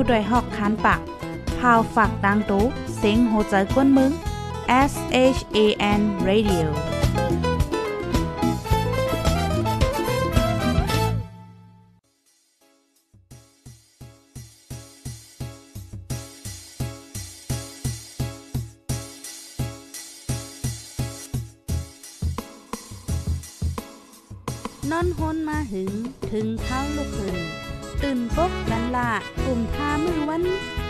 ผู้ดยหอกคันปากพาวฝากดังตู้เซ็งโหใจกวนมึง S H A N Radio นอนฮนมาหึงถึงเท้าลูกหึงตื่นปกนันละกลุ่มทามือวัน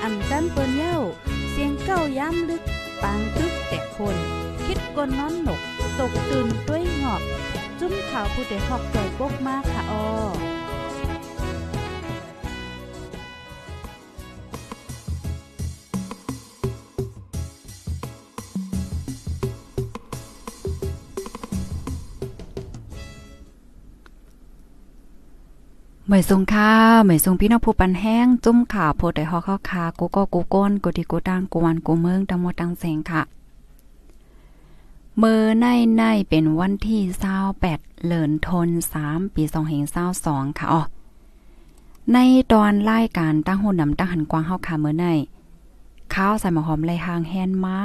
อ่ำจันเปิ้นเย้าเสียงเก้าย้ำลึก ปางตึกแต่คน คิดกนน้อนหนก ตกตื่นด้วยหงอบจุ้มขาวผู้เด็กหอกใจปกมากค่ะออเหมยทรงค่ะเหมยทรงพี่น้องผู้ปันแห้งจุ้มขาโพดไอฮอข้าคากูก็กูก้นกูดีกูดังกูวันกูเมืองตังหมดตังแสงค่ะ เมื่อในในเป็นวันที่เ8้าแปดเหลินทนสามปีสองเหงเศ้าสองค่ะอ๋อ ในตอนไล่การตั้งหุ่นนำตั้งหันกวางเฮาค่ะเมื่อในข้าวใส่หมอหอมไรหางแฮนมา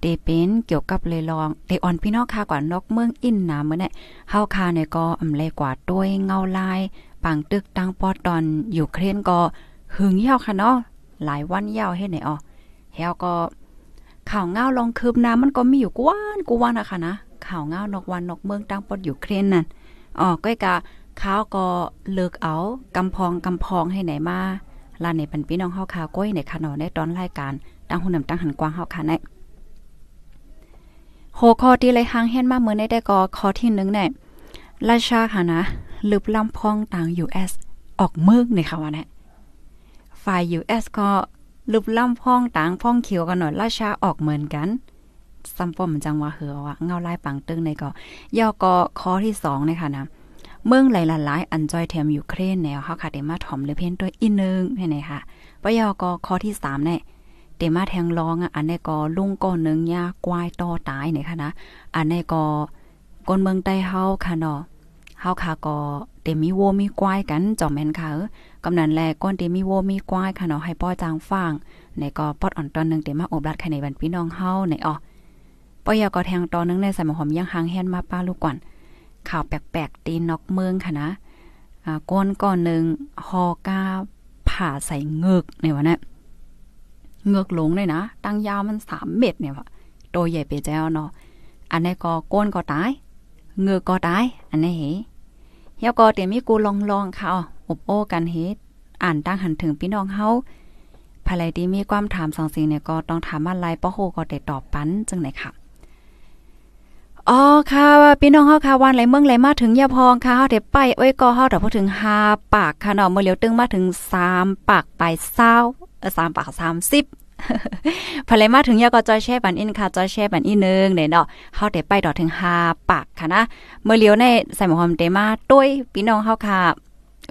เดเป็นเกี่ยวกับเลยลองเดออนพี่น้องค่ะก่อนนกเมืองอินนาเมื่อในเฮาค่ะเนี่ยก็อำเลกว่าด้วยเงาลายปังตึกตั้งปอตอนอยู่เครนก็หึงเหี่ยวค่ะเนาะหลายวันเหี่ยวเฮ็ดไหนอ๋อเฮียวก็ข่าวเงาลองคืบน้ามันก็มีอยู่กวานกวานนะคะนะข่าวเงานอกวันนอกเมืองตั้งปอดอยู่เครนนั่นอ๋อก้อยกะข้าวก็เลิกเอากำพองกำพองให้ไหนมาลานในปันพี่น้องเฮาข่าวก้อยในค่ะเนาะในตอนรายการตั้งหุ่นนำตั้งหันกว้างเฮาค่ะในโหคอที่ไรหางเห็นมาเมื่อในได้ก็คอที่หนึ่งเนี่ยราชาค่ะนะลึบลำพองต่าง US ออกเมือกในคำว่านีฝ่าย US ก็ลึบลำพองต่างพองเขียวกันหน่อยราชาออกเหมือนกันซัมปอมจังว่าเหอว่าเงาลายปังตึงในก็ย่อก็ข้อที่สองนะคะนะเมืองหลายหลายอันจอยเทมยูเครนแนวเฮาค่ะเดมาถอมหรือเพ่นตัวอีนึงให้ไหนค่ะปยอกอข้อที่3เนี่ยเดมาแทงรองอันนี้ก็ลุงกอนึงยากวายตอตายในค่ะนะ อันนี้ก็ก้นเมืองใต้เฮาค่ะเนาะาค่ะก็เตมีโวมีกวายกันจ่อมแม่นค่ะกำนันแลก้นเตมีโวมีกวายค่ะเนาะให้ป้อจางฟังในก็ปอดอ่อนตอนนึงเตมาอบรัดใครในวันพี่น้องเฮาในอ่อปอยาก็แทงตอนนึงในสมหอมยังหางแฮนมาป้าลูกก่อนข่าวแปลกๆตีนอกเมืองค่ะนะ อ่าก้นก่อนนึงฮอกาผ่าใส่เงือกในวันนั้นเงือกหลงเลยนะ ตั้งยาวมันสามเมตรเนี่ยว่ะตัวใหญ่ไปแจ้วเนาะ อันนี้ก็ก้นก็ตายเงือกก็ตาย อันนี้เหเฮียก็เดมีกูลองลองค่ะอบโอ้กันเฮ็ดอ่านตั้งหันถึงพี่น้องเฮาภายไลทีมีความถามสองสิ่งเนี่ยก็ต้องถามมาไลป้อโฮก็ได้ตอบปันจังไหนค่ะอ๋อค่ะพี่น้องเฮาค่ะวันไหลเมืองไหลมาถึงยาพองค่ะเฮาได้ไปเอ้ยก็เฮาถ้าพูดถึง5ปากค่ะเนาะเมื่อเร็วตึงมาถึง3ปากไป20เอ่อ3ปาก30พอเลยมาถึงยาก็จอยแช่บันอินค่ะจอยแช่บันอีนึงเนี่ยเนาะเ้าเด้ไปดอกถึงหาปากค่ะนะเมื่อเลี้ยวในใส่หมอหอมเตมาต้วยพี่น้องเ้าค่ะ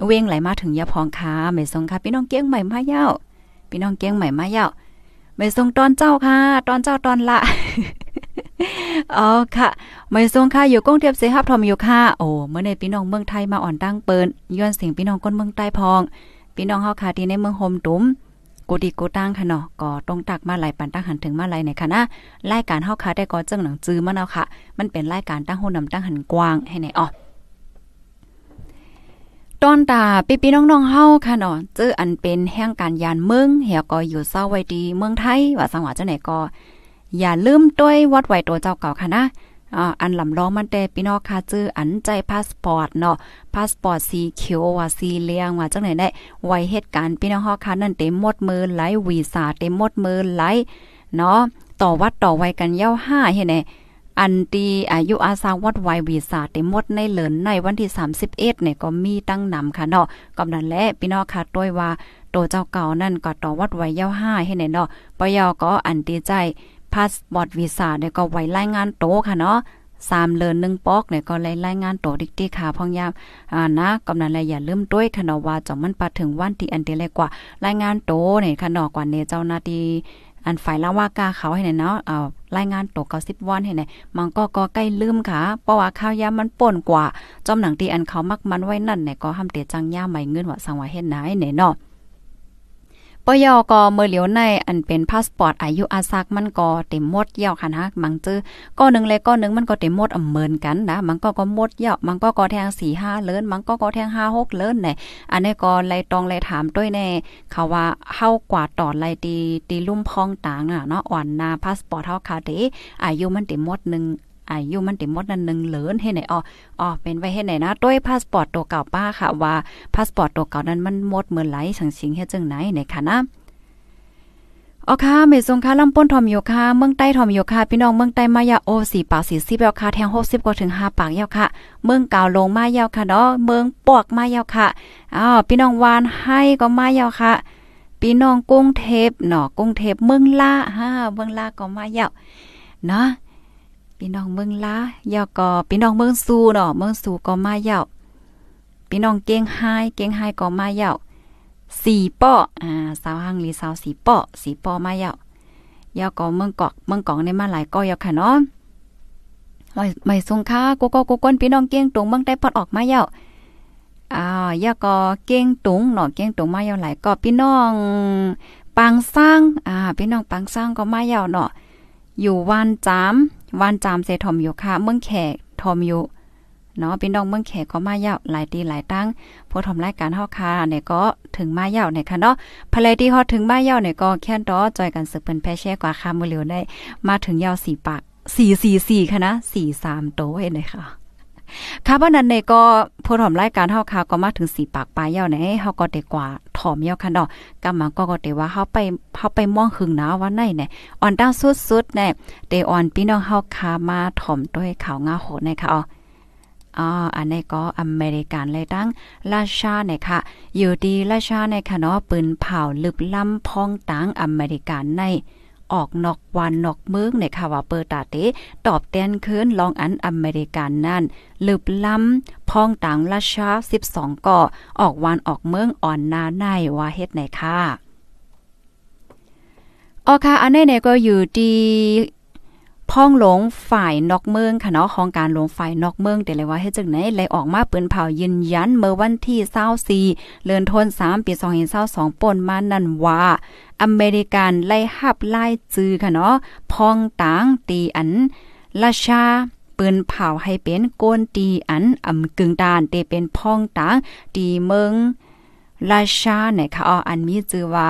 เว้งไหลมาถึงยาพองค่ะเมยทรงค่ะ พี่น้องเกี้ยงใหม่มาเย้าพี่น้องเกี้ยงใหม่มาเย้าเมยทรงตอนเจ้าค่ะ ตอนเจ้าตอนละอ๋อค่ะเมยทรงค่ะอยู่กงเทียบเสฮับทอมอยู่ค่ะ โอ้เมื่อในพี่น้องเมืองไทยมาอ่อนตั้งเปิ้นย้อนเสียงพี่น้องก้นเมืองใต้พอง พี่น้องเฮาค่ะ ที่ในเมืองโฮมตุ้มกูดีกูตั้งค่ะเนาะก็ต้องตักมาหลายปันตั้งหันถึงมาหลายในค่ะนะรายการเฮาค่ะได้ก็จังหนังจื้อมาเนาะค่ะ มันเป็นรายการตั้งหูนำตั้งหันกว้างให้ไหนอ้อตอนตาพี่พีน้องๆเฮาค่ะเนาะจื้ออันเป็นแห่งการยานเมืองเหียก็อยู่เศร้าไว้ดีเมืองไทยว่าสังหวะจังไหนก็อย่าลืมต้วยวัดไว้ตัวเจ้าเก่าค่ะนะอ่อันลำล้องมันแต่พี่น้องค่ะจื้ออันใจพาสปอร์ตเนาะพาสปอร์ตสีเขียวว่าสีเหลืองว่าจังไหนได้ไว้เหตุการณ์พี่น้องฮอค่ะนั่นเต็มหมดมือไหลวีซ่าเต็มหมดมือไหลเนาะต่อวัดต่อไว้กันเย้าห้าเฮ็ดไหนอันตีอายุอาสาวัดไววี่าเต็มหมดในเหลินในวันที่31เนี่ยก็มีตั้งนำค่ะเนาะกำนันและพี่น้องค่ะด้วยว่าโตเจ้าเก่านั่นก็ต่อวัดไวเย้าห้าให้ไน่เนาะปยอก็อันตีใจพาสปอร์ตวีซ่าเนี่ยก็ ไว้รายงานโตค่ะ เนาะสามเลินหนึ่งปอกเนี่ย ก็ไล่รายงานโตดิกตี้ค่ะพ่อง ยามอ่านะกำนันแลอย่าลืมด้วยคณะเนาะว่าจอมมันปาถึงวัน ที่ อันเดเลยกว่ารายงานโตเนี่ยคะเนาะกว่าเนเจ้าหน้าที่อันฝ่ายละว่ากาเขาให้เนาะเอารายงานตกเกาสิบวันให้ีหนมันก็ก็ใกล้ลืมค่ะเพราะว่าข้าวยามันป่นกว่าจอมหนังตีอันเขามักมันไว้นั่นเนี่ยก็ห้ามเตะจังย่าใหม่เงินว่าสังว่าเฮ็ดไหนเนาะปยอก็เมื่อเหลียวในอันเป็นพาสปอร์ตอายุอาซักมันก็ เต็มหมดเยาวค่ะนะมังจื้อก้อนหนึ่งเลยก้อนหนึ่งมันก็เต็มหมดอ่ำเมินกันนะ มันก็ก็หมดเยาวมันก็ก็แทงสี่ห้าเลินมันก็ก็แทงห้าหกเลินหนยอันนี้ก็ไลตองไลถามด้วยแน่ค่ะว่าเฮากว่าต่อไลตีตีลุ่มพองต่างน่ะเนาะอ่อนนาพาสปอร์ตเฮาค่ะเดอายุมันเต็มหมดหนึ่งอายุมันเต็มหมดนั่นนึง เหลินให้ไหนอ๋ออ๋อเป็นไว้ให้ไหนนะด้วยพาสปอร์ตตัวเก่าป้าค่ะว่าพาสปอร์ตตัวเก่านั้นมันหมดเมื่อไหร่สังสิงเฮ็ดจังไหนไหนคะนะอ๋อค่ะเมซงค่ะลำป้นทอมโยค่ะเมืองใต้ทอมโยค่ะ พี่น้องเมืองใต้มายาโอสี่ปากสี่สิบยาวค่ะแทงหกสิบกว่าถึงห้าปากยาวค่ะเมืองเก่าลงมายาวค่ะเนาะเมืองปอกมายาวค่ะอ้าวพี่น้องวานให้ก็มายาวค่ะพี่น้องกุ้งเทพเนาะกุ้งเทพเมืองล่าฮ่าเมืองล่าก็มายาวเนาะพี่น้องเมืองลายาวก็พี่น้องเมืองสูเนาะเมืองสูก็มาเยาวพี่น้องเก้งไฮเก้งไฮก็มาเยาวสี่ป้ออ่า สาวหังหรือสาวสี่ป้อสี่ป้อมาเยาวยาวก็เมืองกอกเมืองกองในมาหลายก้อยาวค่ะเนาะไม่ไม่สงค่ากูกกูก้นพี่น้องเก้งตุงเมืองได้พอดออกมาเยาวอ่ายาวก็เก้งตุงเนาะ เก้งตุงมาเยาวหลายก็พี่น้องปังสร้างอ่าพี่น้องปังสร้างก็มาเยาวเนาะ อยู่วันจามว่านจามเซทอมอยู่ค่ะเมืองแขกทอมอยู่เนาะพี่น้องเมืองแขกก็มาเย่าหลายตีหลายตั้งพอทำรายการเฮาค่ะเนี่ยก็ถึงมาเย่าเนี่ยค่ะเนาะภรรยที่ฮอถึงมาเย่าเนี่ยก็แค่นต่อจอยกันสึกเป็นแพแช่กว่าค่ะมื้อเหลียวได้มาถึงเย่าสี่ปากสี่สี่สี่ค่ะนะสี่สามโตเห็นเลยค่ะค่ะเัรนั้นในก็ผู้ถอมรายการเฮาค่ะก็มาถึงสีปากปลายยาวในเฮาก็ได้กว่าถอมยาวค่เนาะกำมาก็ก็ได้ว่าเฮาไปเฮาไปม่วงหึงนะว่าไหนเนี่ยอ่อนดาวสุดๆเนี่ยเดอ่อนพี่น้องเฮาค่ะมาถอมด้วยข่าวงาโหดนะคะอ๋ออ๋ออันนี้ก็อเมริกันเลยตั้งราชาเนี่ยค่ะ อยู่ดีราชาเนี่ยค่ะเนาะปืนเผาลึกล้ำพองตังอเมริกันในออกนอกวันนอกเมืองในคาวาเปอร์ตาเตตอบแทนคืนลองอันอเมริกันนั่น ลึบล้ำพองต่างราชา12ก่อออกวันออกเมืองอ่อนนาในว่าเฮ็ด ไหน ค่ะ ออค่ะอันนี้เนี่ย ก็อยู่ที่พ้องหลงฝ่ายนอกเมืองค่ะเนาะของการหลงฝ่ายนอกเมืองแต่เลยว่าเฮ็ดจังไหนเลยออกมาปืนเผายืนยันเมื่อวันที่24เดือนธันวาคมปี2022ป่นมานั่นว่า อเมริกันไล่หับไล่จือค่ะเนาะพ้องต่างตีอันราชาปืนเผาให้เป็นโกนตีอันอำกึ่งดานเตเป็นพ้องต่างตีเมืองราชาเนี่ยค่ะอันมีชื่อว่า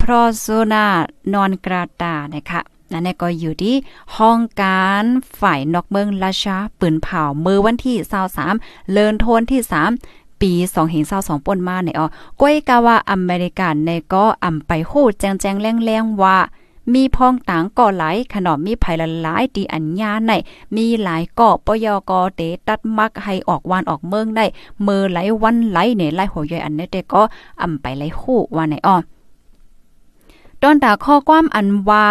พรอโซนานอนกราตานะคะนั่นก็อยู่ที่ห้องการฝ่ายนอกเมืองราชาปืนเผาเมื่อวันที่23เลินโทนที่3ปี2เห็น22ป่นมาในอ๋อก้อยกาว่าอเมริกันในก็อำไปโหดแจงแจงแรงๆ ว่า มีพองต่างก่อหลายขนมมีภัยละหลายตีอัญญาในมีหลายก่อปยกอเตตัดมักให้ออกวานออกเมืองได้ มือไหลวันไหลเนี่ยไหลหัวย่อยอันนี้แต่ก็อำไปไหลคู่ว่าในอ๋อตอนตาข้อความอันว่า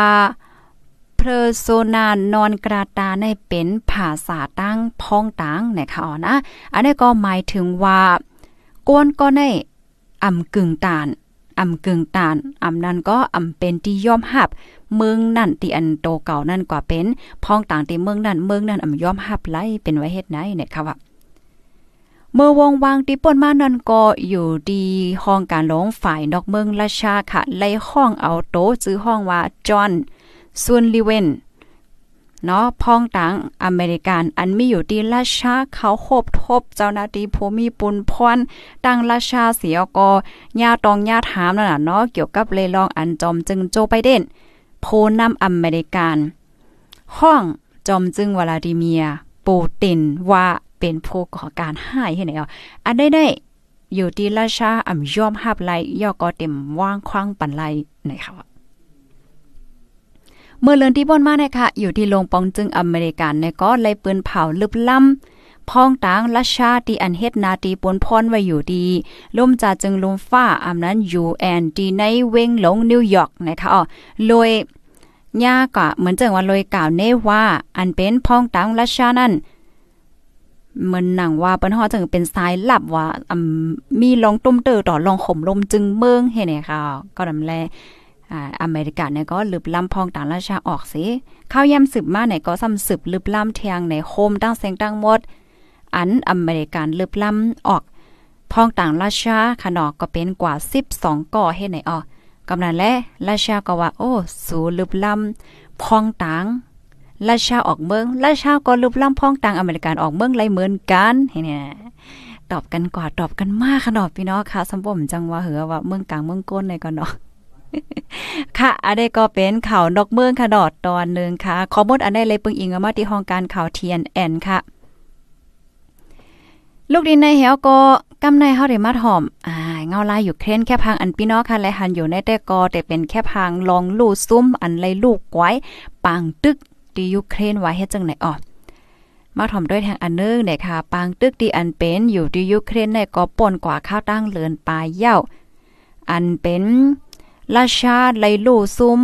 เพลโซนานนอนกราตาในเป็นภาษาตั้งพ้องตังนะคะอ๋อนะอันนี้ก็หมายถึงว่าก้นก็ในอ่ำกึ่งตานอ่ำกึ่งตานอ่ำนั้นก็อ่ำเป็นที่ยอมหับเมืองนั่นที่อันโตเก่านั่นกว่าเป็นพ้องต่างที่เมืองนั่นเมืองนั่นอ่ำยอมหับไหลเป็นไว้เฮ็ดไหนเนี่ยค่ะว่าเมื่อวงวางที่ป่นมานั่นก็อยู่ดีห้องการหลงฝ่ายนอกเมืองราชาค่ะไล่ห้องเอาโต๊ซื้อห้องว่าจอนซุนลิเวนเนาะพ้องตังอเมริกันอันมีอยู่ที่ราชาเขาโคบทบเจ้าหน้าที่ภูมิปุนพรตังราชาเสียกอญ่าตองญ่าถามนั่นน่ะเนาะเกี่ยวกับเลยลองอันจอมจึงโจไปเด่นโพนำอเมริกันห้องจอมจึงวลาดิเมียปูตินว่าเป็นผู้ก่อการห้ายให้ไหนอ่ะอันได้ได้อยู่ที่ราชาอ่ำย่อมหับไลย่อกอเต็มว่างคว้างปันไลไหนคะคะเมื่อเลือนที่บ่นมาเนี่ยค่ะ อยู่ที่โรงปองจึงอเมริกันเนี่ยก็เลยปืนเผาลึบลํำพ้องตางละชาติอันเฮ็ดนาตีปนพรไว้อยู่ดีล่มจาจึงลมฟ้าอำนั้นอยู่แอนดีในเวงหลงนิวยอร์กนะคะอ๋อลอยย่าก็เหมือนเจังว่าลอยกล่าวเน่ว่า อันเป็นพ้องตังละชานั้นเหมือนหนังว่าเปิ้นฮอจึงเป็นสายหลับว่ามีลองต้มเตอต่อลองข่มลมจึงเมืองเห็นไหมคะก็ดำแลอ่าอเมริกาเนี่ยก็ลึบล้ำพองต่างราชาออกสิข้าวยำสืบมาไหนก็ซ้ำสืบลึบล้ำเทียงไหนโคมตั้งเสงตั้งหมด อันอเมริกันลึบล้ำออก พองต่างราชาขนอกก็เป็นกว่า12ก่อให้ไหนออกกำนันและราชาก็ว่า โอ้ สูลึบล้ำพองต่าง ราชาออกเมือง ราชาก็ลึบล้ำพองต่างอเมริกันออกเมืองไรเหมือนกันเห็นไหตอบกันกว่าตอบกันมากขนาดพี่น้องค่ะสมบูรณ์จังว่าเหอว่าเมืองกลางเมืองก้นในก็นเนาะค่ะอันนี้ก็เป็นข่าวนกเมืองขดอดตอนหนึ่งค่ะขอมดอันนี้เลยปึงอิงมาที่ห้องการข่าวเทียนแอนค่ะ ลูกดินในเหวก็กำในเฮาได้มัดหอมอ่าเงาลายอยู่เครนแค่พังอันพี่น้องค่ะ และหันอยู่ในแต่กอแต่เป็นแค่พังลองลู่ซุ้ม อันไรลูกก้วยปางตึกที่ยูเครนไว้เฮ็ดจังไหนอ๋อมาถอมด้วยทางอันนึงเนี่ยค่ะ ปางตึกที่อันเป็นอยู่ที่ยูเครนในกอป่นกว่าข้าวตั้งเลือนปลายเย้าอันเป็นราชาไลโลซุม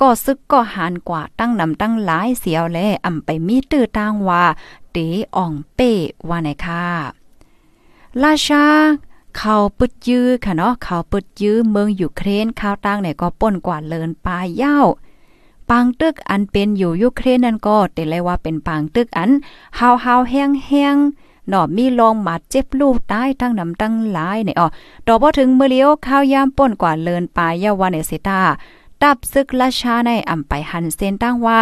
ก็ซึกก็หานกว่าตั้งนำตั้งหลายเสียวแลอ่ำไปมีตื้อตางว่าเตอ่องเป้ว่าไหนค่ะราชา เขาปึดยื้อค่ะเนาะเขาปึดยื้อเมืองยูเครนข้าวตั้งเนี่ยก็ป่นกว่าเลินปลายเย้าปางตึกอันเป็นอยู่ยูเครนนั่นก็แต่เลยว่าเป็นปางตึกอันฮาวฮาวแห้งแห้งหนอบมีลองหมัดเจ็บลูกตายทั้งนำทั้งหลายเนี่ยอ๋อต่อพอถึงมื้อเลี้ยวข้าวยามป่นกว่าเลินปลายยาวันเอเิตาตับซึกละชาในอ่ำไปหันเซนตั้งว่า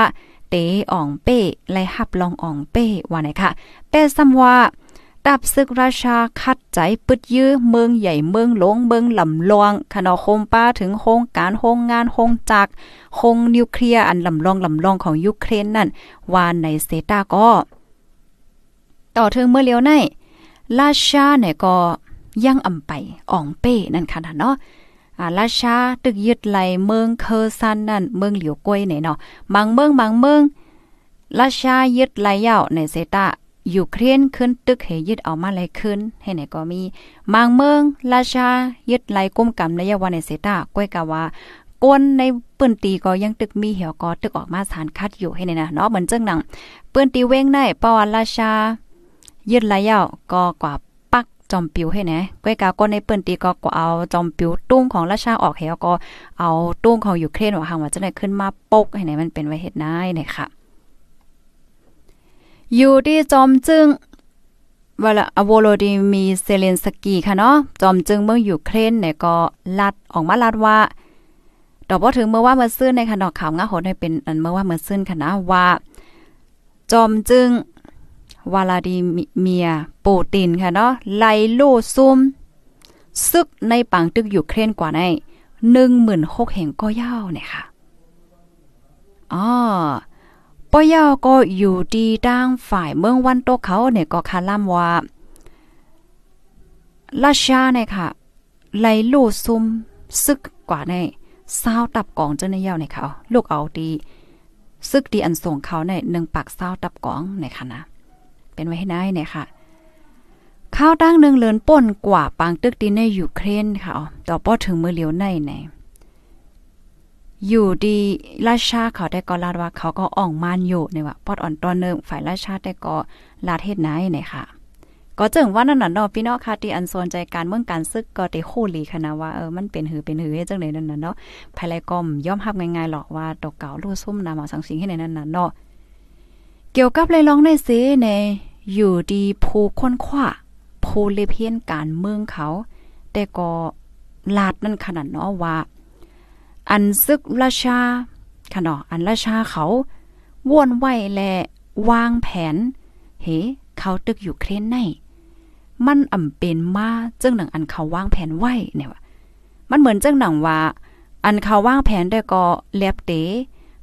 เตอ่องเป้ไลหับลองอ่องเป้ว่าไหนค่ะเป้ซ้ำว่าตับศึกราชาคัดใจปึดยื้อเมืองใหญ่เมืองหลวงเมืองลำลวงขนอคมป้าถึงโครงการโครงงานโครงจักรโครงนิวเคลียร์อันลำลองลำลองของยูเครนนั่นวานในเซตาก็ต่อเทิงเมื่อเลี้ยวในลาชาเนี่ยก็ยังอำไปอ่องเป้นั่นค่ะเนาะอ่าลาชาตึกยึดไหลเมืองเคอซันนั่นเมืองเหลียวกล้วยเนี่ยเนาะ บางเมืองบางเมืองลาชายึดไหลยาวในเซตายูเครนขึ้นตึกเหยึดเอามาไหลขึ้น ให้ไหนก็มีบางเมืองราชายึดไหลก้มกำในยาวในเซตาก้วยกะว่าก้นในปืนตีก็ยังตึกมีเหี่ยวก็ตึกออกมาสารคัดอยู่ให้ไหนนะเนาะเหมือนเจ้งหนังปืนตีเว้งในปวาราชายึดไะยาวก็กว่าปักจอมปิวให้นะก้วยกาก็ในเปิ้นตีก็กว่าเอาจอมปิวตุ้งของราชาออกให้ก็เอาตุ้งของอยู่เครนว่าหางว่าจะได้ขึ้นมาปกให้ไหนมันเป็นไว้เฮ็ดนายนี่ค่ะ อยู่ที่จอมจึงว่าละอโวโลดีมีเซเลนสกีค่ะเนาะ จอมจึงเมืองอยู่เครนเนี่ยก็ลัดออกมาลัดว่า ดอกบ่ถึงเมื่อว่าเมื่อซื่นในขนอกข่าวงาโหดให้เป็นอันเมื่อว่าเมื่อซื่นค่ะนะว่าจอมจึงวลาดิเมียปูติน ค่ะเนาะ ไลโลซุมซึกใน ปังตึกอยู่เครนกว่าในหนึ่งหมื่นหกแห่งก็ย่าเนี่ยค่ะอ๋อปอย่าก็อยู่ดีด้างฝ่ายเมืองวันโตเขาเนี่ยก็คาล่มว่าราชาเนี่ยค่ะ ไลโลซุมซึกกว่าในเศร้าตับกองเจ้าในเย่าเนี่ยค่ะ ลูกเอาดี ซึกดีอันส่งเขาในหนึ่งปากเศร้าตับกองในคณะนะเป็นไว้ให้ได้เนี่ยค่ะข้าวตั้งหนึ่งเลือนป่นกว่าปางตึกดินในยูเครนค่ะอ๋อต่อป้อถึงมือเหลียวในในอยู่ดีราชาเขาได้ก็ลาดว่าเขาก็อ่องมานอยู่ในว่าปอดอ่อนตอนเนึ่งฝ่ายราชาได้ก็ลาเทศไหนี่ยค่ะ ก็จึงว่านั่นน่ะเนาะพี่น้องค่ะที่อันโซนใจการเมืองการซึกก็ได้โคลีคณะว่าเออมันเป็นหือเป็นหือจังไหนนั่นน่ะเนาะภายไรกมย่อมรับง่ายๆหรอกว่าตกเก่าลู่ซุ่มนำเอาสังสิงให้ในนั้นน่ะเนาะเกี่ยวกับเลย้องในเีใน อยู่ดีผู้ค้นคว้าผู้เลเพียนการเมืองเขา แต่ก็ลาดนั่นขนาดเนาะว่า อันซึกราชา ขนาดอันราชาเขาว่นไหวและวางแผนเฮเขาตึกอยู่เครนในมันอำเป็นมา จึงหนังอันเขาวางแผนไวเนี่ยว่า มันเหมือนจึงหนังว่า อันเขาวางแผนได้ก็แลบเต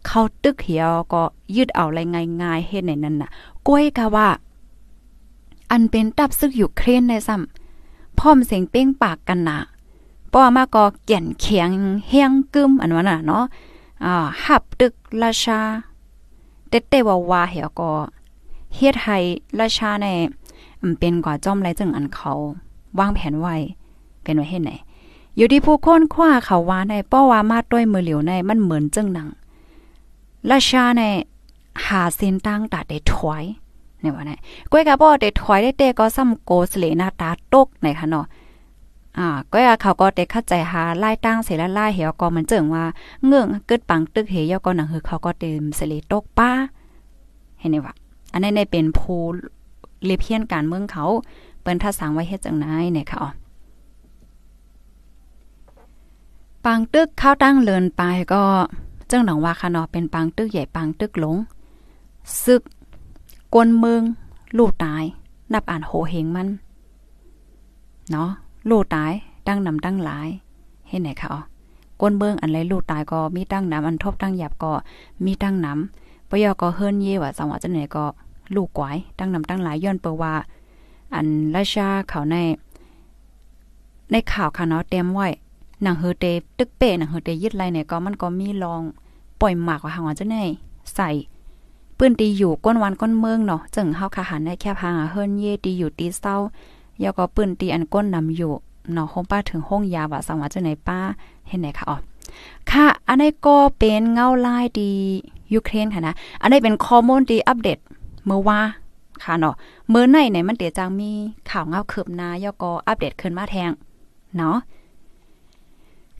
เข้าตึกเหี่ยวก็ยืดเอาอะไรง่ายยเฮ็ดในนั้นน่ะก้วยกะว่า อันเป็นตับซึกอยู่เครนในซ้ำพร้อมเสียงเป้งปากกันน่ะป้อมาก็เกี่ยนเขียงเฮียงกึมอันว่าน่ะเนาะ อ่าหับตึกราชา เตเตว่าวาเหี่ยวก็เฮ็ดให้ราชาในอันเป็นก่อจ้อมไรจึงอันเขาวางแผนไว้เป็นไว้เฮ็ดไหน อยู่ที่ผู้คนคว้าเขาว่าในป้อว่ามาด้วยมือเหลียวใน มันเหมือนจึงหนังละชาเนี่ยหาเส้นตั้งตัดเดดถอยเนี่ยวันเนี่ยก้อยกะบ่เด็ดถอยได้เตก็ซ้ำโกสเลนาตาตกในคะเนาะอ่าก็ยาเขาก็ได้เข้าใจหาไล่ตั้งเสร็จแล้วไล่เหวก็มันเจิงว่าเงื่องเกิดปังตึกเหยวก็หนังคือเขาก็เต็มเสลตกป้า เห็นไหมวะอันนี้ในเป็นภูเลเพียนการเมืองเขา เปิ้นท่าสางไว้เฮ็ดจังไหนเนี่ยค่ะอ๋อปังตึกเข้าตั้งเลินไปก็เจ้าหนองว่าคะเนาะเป็นปังตึกใหญ่ปังตึกหลงซึกกนเมืองลูกตาย นับอ่านโหเหงมันเนาะลูกตายตั้งนำตั้งหลายเห็นไหนคะอ๋อกนเมืองอันไรลูกตายก็มีตั้งน้ำอันทบตั้งหยับก็มีตั้งน้ำปยอก็เฮิรนเย่ว่าสังหวะจังไหนก็ลูกกวายตั้งนำตั้งหลายย้อนเปว่า อันราชาเขาใน ในข่าวคะเนาะเต็มไว้หนังเฮอเตตึกเป้หนังเฮอเตยึดไรเนี่ยก็มันก็มีลองปล่อยหมากว่าหางาจะไหนใส่ปื้นตีอยู่ก้นวันก้นเมืองเนาะจึงเฮาคาหันได้แคบหางเฮิรนเยตีอยู่ตีเศร้ายอก็ปืนตีอันก้นนำอยู่เนาะห้องป้าถึงห้องยาว่าสัมาราจะไหนป้าเห็นไหนคะอ๋อค่ะ อันนี้ก็เป็นเงาลายดียูเครนค่ะนะอันนี้เป็นคอมอนดีอัปเดตเมื่อว่าค่ะเนาะเมื่อไหนไหนมันเดี๋ยวจังมีข่าวเงาเขิบนายอกออัปเดตขึ้นมาแทงเนาะ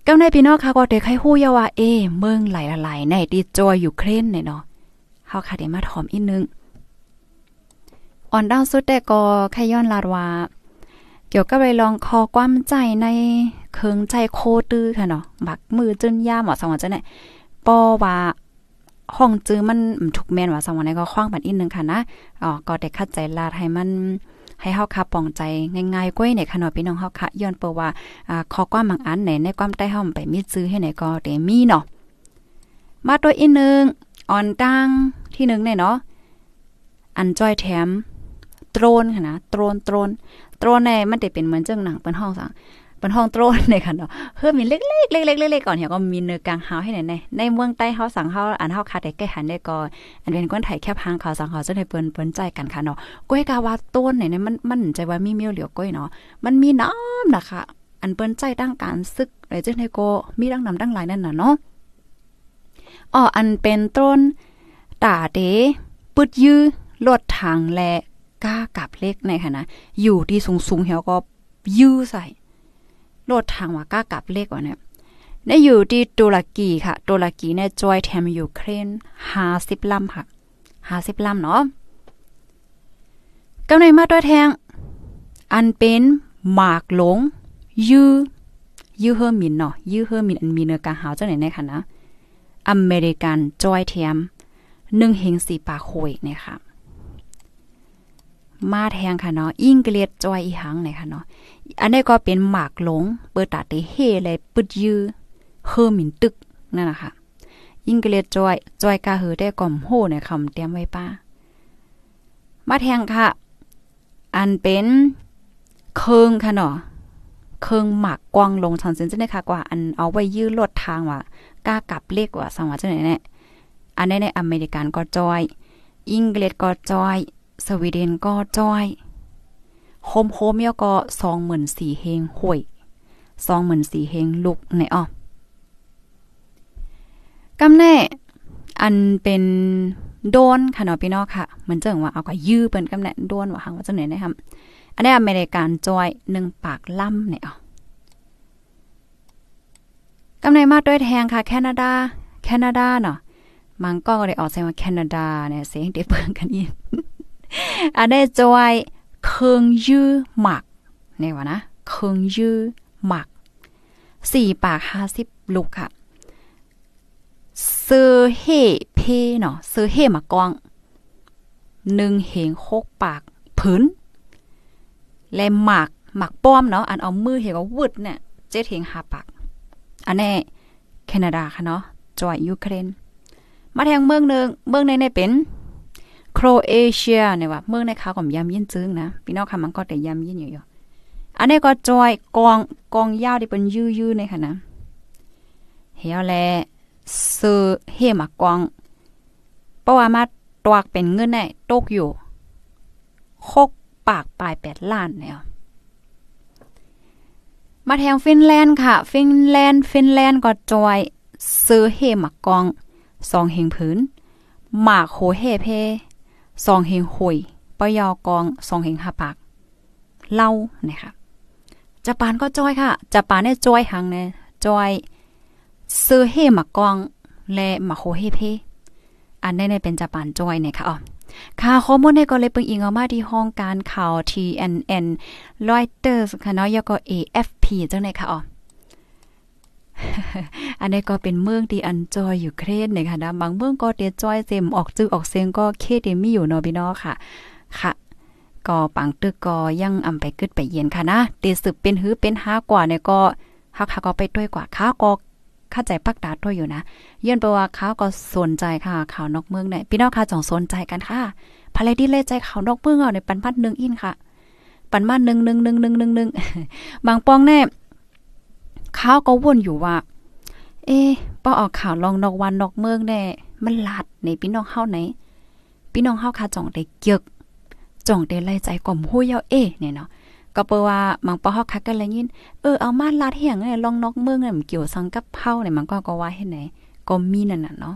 ก้าในพี่น้องค่ะก็เด็กให้ฮู้ยาว่าเอเมืองหลายๆในดีจอยอยู่เครนเนี่ยเนาะเฮาค่ะได้มาถอมอีกนึงอ่อนดาวสุดแต่ก็ขย้อนลาดว่าเกี่ยวกับไปลองคอความใจในเคืองใจโคตื้อค่ะเนาะบักมือจนย่าหมอสมจวันจะไหนปอว่าห้องจื้อมันถูกแม่นว่าสมวันก็คว้างบันอีกนึงค่ะนะอ๋อก็เด็กคัดใจลาดให้มันให้เฮาคับปองใจง่ายๆก้อยในขนอพี่น้องเฮาคะย้อนเปว่าอ่าขอความบางอันไหนในความใต้เฮาไปมีซื้อให้ไหนก็แต่มีเนาะมาตัวอีกนึงอ่อนตั้งที่หนึ่งเนี่ยเนาะอันจ้อยแถมโตรนค่ะนะโตรนโตรนโตรนในมันจะเป็นเหมือนเจ้งหนังเป็นห้องสังเป็นห้องโตรนเ่ยค่ะเนาะเพื่อมีเล็กๆเล็กๆเล็กๆก่อนเหี่ยก็มีเนื้อกลางเฮาให้ไหนในในเมืองใต้เฮาสังเฮาอันเฮาคาแดกแก้หันได้ก่อนอันเป็นก้นไถแคบหางเขาสังเฮาจนให้เปิ้นเปิ้นใจกันค่ะเนาะก้อยกาว่าต้นไหนเนี่ยมันมันใจว่ามีเมียวเหลียวก้อยเนาะมันมีน้ำนะคะอันเปิ้นใจตั้งการซึกไะไจนงไดโกมีดังนำดังหลายนั่นน่ะเนาะอ๋ออันเป็นต้นตาเดปึดยื้อลดทางและก้ากับเล็กในค่ะนะอยู่ที่สูงๆเหายก็ยื้อใส่โลดทางว่าก้ากับเลขว่าเนี่ยในอยู่ที่ตุรกีค่ะ ตุรกีเนี่ยจอยแถมยูเครนห้าสิบลำค่ะห้าสิบลำเนาะกำเนิดมาด้วยแทง อันเป็นหมากหลงยื้อยื้อเฮอร์มินเนาะยื้อเฮอร์มินอันมีเนื้อกาหาวเจ้าไหนในคณะนะอเมริกันจอยแถมหนึ่งเฮงสี่ปากโคยเนี่ยค่ะ มาแทงค่ะเนาะอิงเกลียดจอยอีหังเนี่ยค่ะเนาะอันนี้ก็เป็นหมากหลง เปิดตาตตเฮเลยปึดยื้อเฮอหมินตึก นั่นนะคะยิงเกลจอยจอยกาเฮอได้ก่อมโหในคำเตรียมไว้ป้า มาแทงค่ะ อันเป็นเคิงค่ะเนาะเคิงหมากกวางลงชันเซนจะได้ค่ะ กว่า อันเอาไว้ยื้อลดทางว่ะ กล้ากลับ เลขว่าสังวาจะไหนเนี่ยอันนี้ในอเมริกันก็จอยอังกฤษก็จอย สวีเดนก็จอยโฮมโฮมเยก็สองหมื่นสี่เฮงห่วยสองหมื่นสี่เฮงลูกในอ้อกำแน่อันเป็นโดนค่ะเนาะพี่น้องค่ะมันเจิงว่าเอาก็ยื้อเปิ้นกำแน่โดนว่าหังว่าจังไหนนะครับ อันนี้อเมริกันจอยหนึ่งปากล่ำเนอ๋อกำในมาด้วยแทงค่ะ แคนาดาแคนาดาเนาะมังก็เลยออกเสียงว่าแคนาดาเนี่ยเสียงเด็เปิงกันอีกอันได้จอยเคิงยื้อหมักนี่วะนะ เคิงยื้อหมักสี่ปากห้าสิบลูกค่ะเซอเฮเพเนาะเซอเฮหมากองหนึ่งเหงโคกปากผืนและหมักหมักป้อมเนาะ อันเอามือเหงวุดเนี่ย เจ็ดเหงหาปากอันนี้แคนาดาค่ะเนาะ จอยยูเครนมาแทงเมืองหนึ่งเมืองในในเป็นโครเอเชียเนี่ยว่าเมืองในข่าวกับยำยิ่นจึงนะพี่น้องค่ะมันก็แต่ยำยิ่นอยู่อยู่อันนี้ก็จอยกองกองยาวที่เป็นยื้อๆในค่ะนะเฮียแลเซือเฮมากองเพราะว่ามาตวกเป็นเงินได้ตกอยู่คกปากปลายแปดล้านเนี่ยมาแทงฟินแลนด์ค่ะ ฟินแลนด์ฟินแลนด์ก็จอยซื้อเฮมากองสองเหงพื้นหมากโหเฮเพสองเฮงหวยปยอกองสองเฮงหาปากเล่านะคะจะปานก็จอยค่ะ จะปานเนี่ยจอยหังเนี่ยจอยซื้อเฮมากองและมาโคเฮเพอันนี้เนี่ยเป็นจะปานจอยเนี่ยค่ะอ๋อค่ะข้อมูลในก็เลยเป็งอิงเอามาที่ห้องการข่าว TNN Reuters ค่ะเนาะยกก็ AFP จังไหนค่ะอ๋ออันนี้ก็เป็นเมืองที่อันจอยอยู่เครนนะคะนะ บางเมืองก็เตียจอยเต็มออกจื้ออกเสียงก็เคเดมีอยู่เนาะพี่น้องค่ะ ค่ะก็ปังตึกก็ยังอำไปกึดไปเย็นค่ะนะตีสืบเป็นหื้อเป็นห้ากว่าเนี่ยก็ฮักฮักก็ไปด้วยกว่าข้าก็เข้าใจปักดาด้วยอยู่นะเยื่อนไปว่าข้าก็สนใจค่ะข่าวนอกเมืองเนี่ยพี่น้องค่ะจ้องสนใจกันค่ะภรรยดีเล่ใจข่าวนอกเมืองเอาในปันพัดหนึ่งอินค่ะปันมาหนึ่งหนึ่งหนึ่งหนึ่งหนึ่งหนึ่งบางปองแน่ข้าก็วนอยู่ว่า เอ๊ป้อออกข่าวลองนอกวันนอกเมืองแน่มันลัดในพี่น้องเฮาไหน พี่น้องเฮาคาจ่องได้เกือกจ่องได้ไล่ใจก่อมหู้ยาเอ๊เนี่ยเนาะ ก็เปว่ามังปอฮอกคักกันเลยยินเออ เอามาลัดเหียงเนี่ยลองนอกเมืองเนี่ยมันเกี่ยวสังกับเผาเนี่ยมันก็ก็ว่าเฮ็ดไหน ก็มีนั่นน่ะเนาะ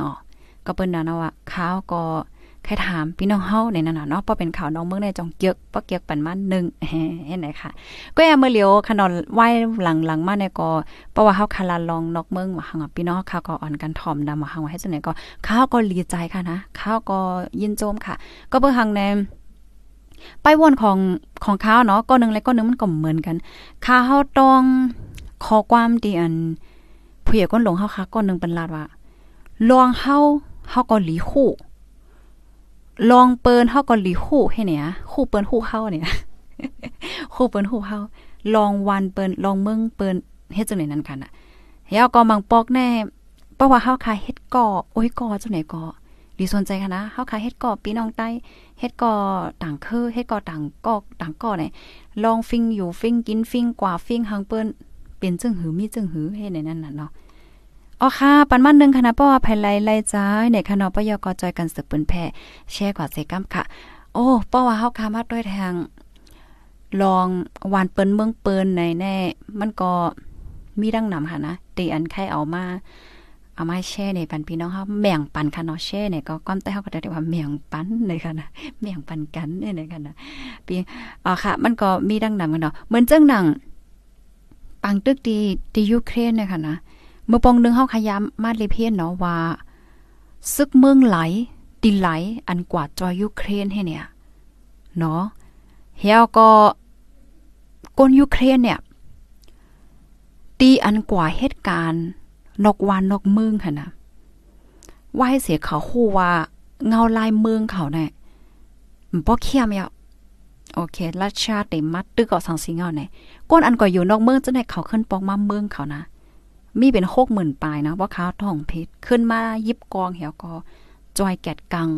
อ๋อก็เปิ้นนั่นว่าข้าวก็ใครถามพี่น้องเฮาในนั้นเนาะพอเป็นข่าวน้องเมืองในจองเกือกาอเกือกปันมานหนึ่งเห็นไหนค่ะ ก็แอเมื่อเลียวขนอนไหวหลังหลังมาในก็เพราะว่าเฮาคาราลองนอกเมืองมาหังพี่น้องข่าวก็อ่อนกันถ่อมดำมาหังไว้ให้จังไหนก็ข้าวก็ลีใจค่ะนะข้าวก็ยินโจมค่ะ ก็เบิ่งหังในไปวนของของข้าวเนาะก็นึงแล้วก็นึงมันก็เหมือนกัน ข้าวเฮาต้องขอความดีอันผู้ใหญ่ก้นหลงเฮาค่ะก็นึงเป็นลาดว่าลองเฮาเฮาก็หลีคู่ลองเปิ้นเฮาก็หลีคู่ให้เนี่ยคู่เปิ้นคู่เฮาเนี่ยคู่เปิ้นคู่เฮาลองวันเปิ้นลองเมืองเปิ้นเฮ็ดจังไดนนั่นคันอ่ะเฮาก็มังปอกแน่เพราะว่าเฮาคายเฮ็ดก่อโอ้ยก่อจังได๋ก่อดีสนใจค่นนะเฮาคายเฮ็ดก่อพี่น้องใต้เฮ็ดก่อต่างคือเฮ็ดก่อต่างกอกต่างก่อเนี่ยลองฟิงอยู่ฟิงกินฟิงกว่าฟิงหังเปิ้นเป็นจึงหือมีจึงหือเฮ็ดในนั้นน่ะเนาะอ๋อค่ะปันมันนึงคณะป้อภัยไล่ไล่จ้าในคณะปยกจอยกันสึกปืนแพ่แช่กว่าเซกัมค่ะ โอ้ป้อว่าเฮาคามาด้วยทาง ลองวานเปิ้นเมืองเปิ้นในแน่ มันก็มีดังนำค่ะนะตีอันไข่เอามา เอามาแช่ในปันพี่น้องเฮาแบ่งปันค่ะเนาะแช่เนี่ยก็ก้อมใต้เฮาก็ได้ว่าแบ่งปันในค่ะนะแบ่งปันกันในในคะนะพี่อ๋อค่ะ มันก็มีดังนำกันเนาะเหมือนเจ้งหนังปังตึกดีที่ยูเครนเนี่ยคณะนะเมื่อปองนึงเฮาขยามมาดเลเพียนเนาะว่า ซึกเมืองไหลดินไหล อันกว่าจอยยูเครนให้เนี่ยเนาะเฮียก็ก้นยูเครนเนี่ยตีอันกว่าเหตุการณ์นกวานนกเมืองค่ะนะว่าให้เสียเขาคู่ว่าเงาลายเมืองเขาเนี่ยมันบ่เคียมอ่ะโอเคราชาเต็มมัดตึกเกาะสังสิงเอาเนี่ยก้นอันก่ออยู่นอกเมืองจะได้เขาขึ้นปองมาเมืองเขานะมีเป็นหกหมื่นปลายนะว่าขาวท้องเพชรขึ้นมายิบกองเหี่ยวกอจอยแกดกัง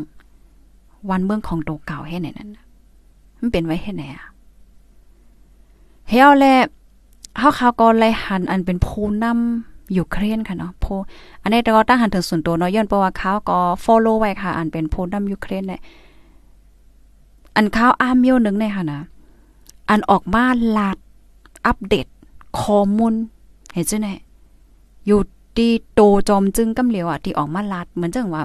วันเมืองของโตเก่าให้ไหนนั่น มันเป็นไว้ให้ไหนอ่ะเฮียวแลเฮาขาวกอไลหัน อันเป็นผู้นำอยู่เครนค่ะเนาะ โพ อันนี้เราตั้งหันถึงส่วนตัวเนาะย้อนเพราะว่าเขาก็ฟอลโล่ไว้ค่ะ อันเป็นโพนำยูเครนเนี่ย อันข้าวอามิวหนึ่งเนยค่ะนะ อันออกมาลาดอัปเดตข้อมูลเห็นจ้ะเนี่ยอยู่ดีโตจอมจึงกำเหลียวอ่ะที่ออกมาลัดเหมือนจังว่า